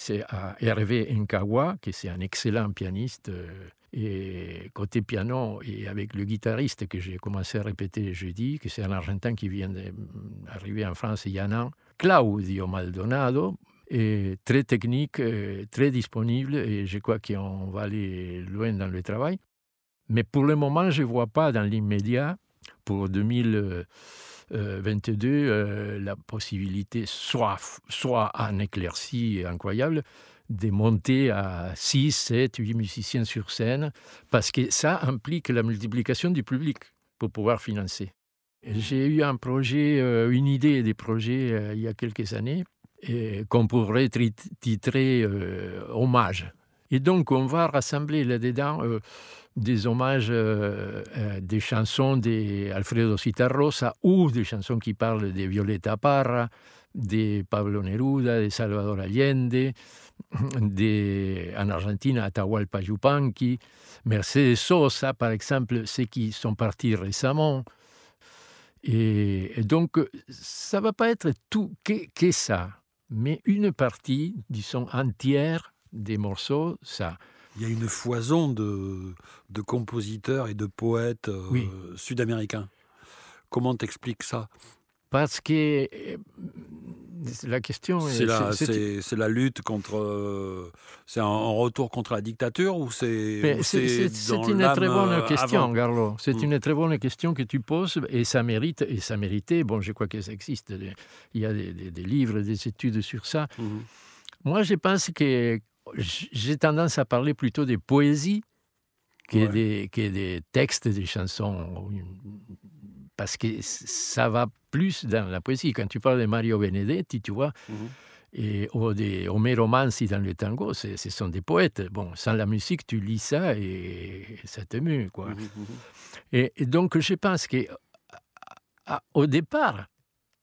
c'est à euh, Hervé Nkawa, qui est un excellent pianiste. Euh, et côté piano, et avec le guitariste que j'ai commencé à répéter jeudi, qui c'est un Argentin qui vient d'arriver euh, en France il y a un an, Claudio Maldonado, est très technique, très disponible, et je crois qu'on va aller loin dans le travail. Mais pour le moment, je ne vois pas dans l'immédiat, pour 2000. 22, euh, euh, la possibilité, soit, soit en éclaircie incroyable, de monter à 6, 7, 8 musiciens sur scène, parce que ça implique la multiplication du public pour pouvoir financer. J'ai eu un projet, euh, une idée des projets il y a quelques années, qu'on pourrait titrer Hommage. Et donc, on va rassembler là-dedans des hommages euh, euh, des chansons d'Alfredo Citarrosa ou des chansons qui parlent de Violeta Parra, de Pablo Neruda, de Salvador Allende, de, en Argentine, Atahualpa Yupanqui, Mercedes Sosa, par exemple, ceux qui sont partis récemment. Et, donc, ça va pas être tout que, que, ça, mais une partie, disons entière, des morceaux, ça il y a une foison de, de compositeurs et de poètes euh, sud-américains. Comment t'expliques ça Parce que euh, la question c'est la, c'est, la lutte contre euh, c'est un, retour contre la dictature ou c'est ben, c'est, une très bonne question Garlo c'est hmm. une très bonne question que tu poses et ça mérite et ça méritait bon je crois que ça existe il y a des, des, des livres des études sur ça hmm. moi je pense que j'ai tendance à parler plutôt des poésies que, des, des textes, des chansons, parce que ça va plus dans la poésie. Quand tu parles de Mario Benedetti, tu vois, mhm. et, ou des Homero dans le tango, ce sont des poètes. Bon, sans la musique, tu lis ça et ça t'émue, quoi. Mhm, mhm. et, donc, je pense que au départ,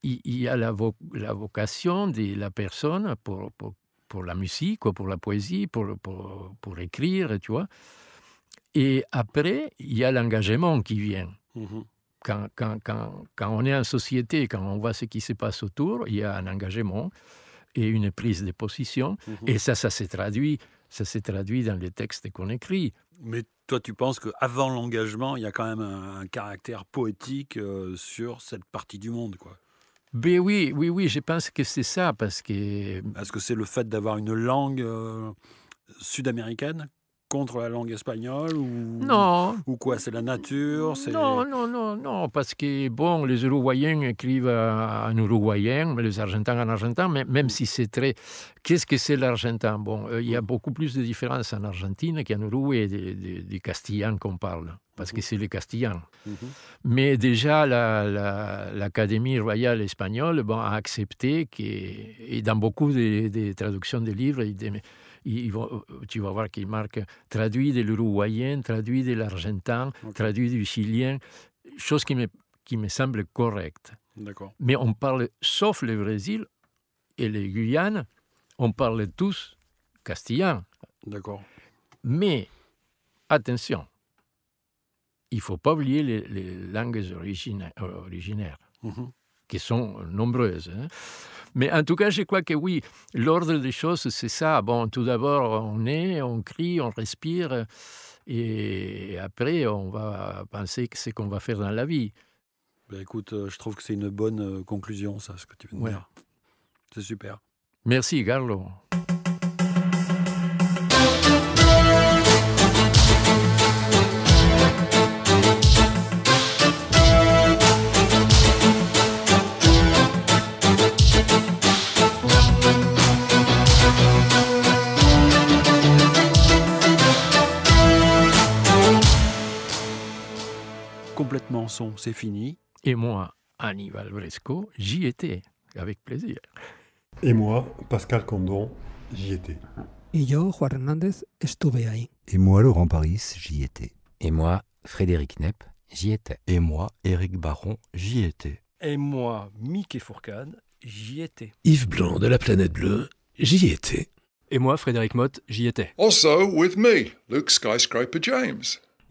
il, y a la, vocation de la personne pour, pour pour la musique, pour la poésie, pour, pour, pour écrire, tu vois. Et après, il y a l'engagement qui vient. Mmh quand, on est en société, quand on voit ce qui se passe autour, il y a un engagement et une prise de position. Mmh et ça, ça s'est traduit, ça traduit dans les textes qu'on écrit. Mais toi, tu penses qu'avant l'engagement, il y a quand même un, caractère poétique euh, sur cette partie du monde, quoi ben oui, oui, oui, je pense que c'est ça, parce que... Est-ce que c'est le fait d'avoir une langue euh, sud-américaine contre la langue espagnole ou non ou quoi c'est la nature non non non non parce que bon les Uruguayens écrivent en uruguayen mais les Argentins en argentin même si c'est très qu'est-ce que c'est l'argentin bon euh, il y a mm. beaucoup plus de différences en Argentine qu'en Uruguay du castillan qu'on parle parce que mm-hmm. c'est les castillan. Mm-hmm. Mais déjà, l'Académie la, royale espagnole bon, a accepté, que, et dans beaucoup des de traductions des livres, tu vas voir qu'il marque traduit de l'uruguayen, traduit de l'argentin, traduit du chilien, chose qui me, qui me semble correcte. Mais on parle, sauf le Brésil et les Guyanes, on parle tous castillan. D'accord. Mais attention, il faut pas oublier les, langues euh, originaires, mhm. qui sont nombreuses. Hein. Mais en tout cas, je crois que oui, l'ordre des choses, c'est ça. Bon, tout d'abord, on est, on crie, on respire, et après, on va penser ce qu'on va faire dans la vie. Ben écoute, euh, je trouve que c'est une bonne euh, conclusion, ça, ce que tu viens de dire. C'est super. Merci, Carlo. complètement son, c'est fini. Et moi, Annibal Bresco, j'y étais, avec plaisir. Et moi, Pascal Condon, j'y étais. Et Juan estuve Et moi, Laurent Paris, j'y étais. Et moi, Frédéric Nepp, j'y étais. Et moi, Éric Baron, j'y étais. Et moi, Mickey Fourcade, j'y étais. Yves Blanc de la planète bleue, j'y étais. Et moi, Frédéric Mott, j'y étais. Also with me, Luke Skyscraper James.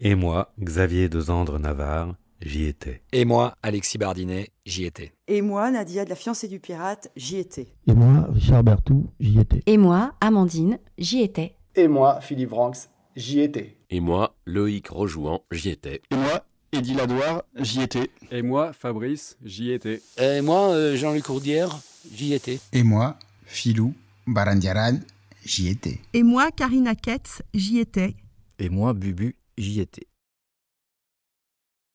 Et moi, Xavier de Zandre Navarre, j'y étais. Et moi, Alexis Bardinet, j'y étais. Et moi, Nadia de la fiancée du pirate, j'y étais. Et moi, Richard Bertou, j'y étais. Et moi, Amandine, j'y étais. Et moi, Philippe Ranks, j'y étais. Et moi, Loïc Rejouan, j'y étais. Et moi, Eddy Ladoire, j'y étais. Et moi, Fabrice, j'y étais. Et moi, Jean-Luc Courdière, j'y étais. Et moi, Philou Barandiaran, j'y étais. Et moi, Karina Ketz, j'y étais. Et moi, Bubu, j'y étais.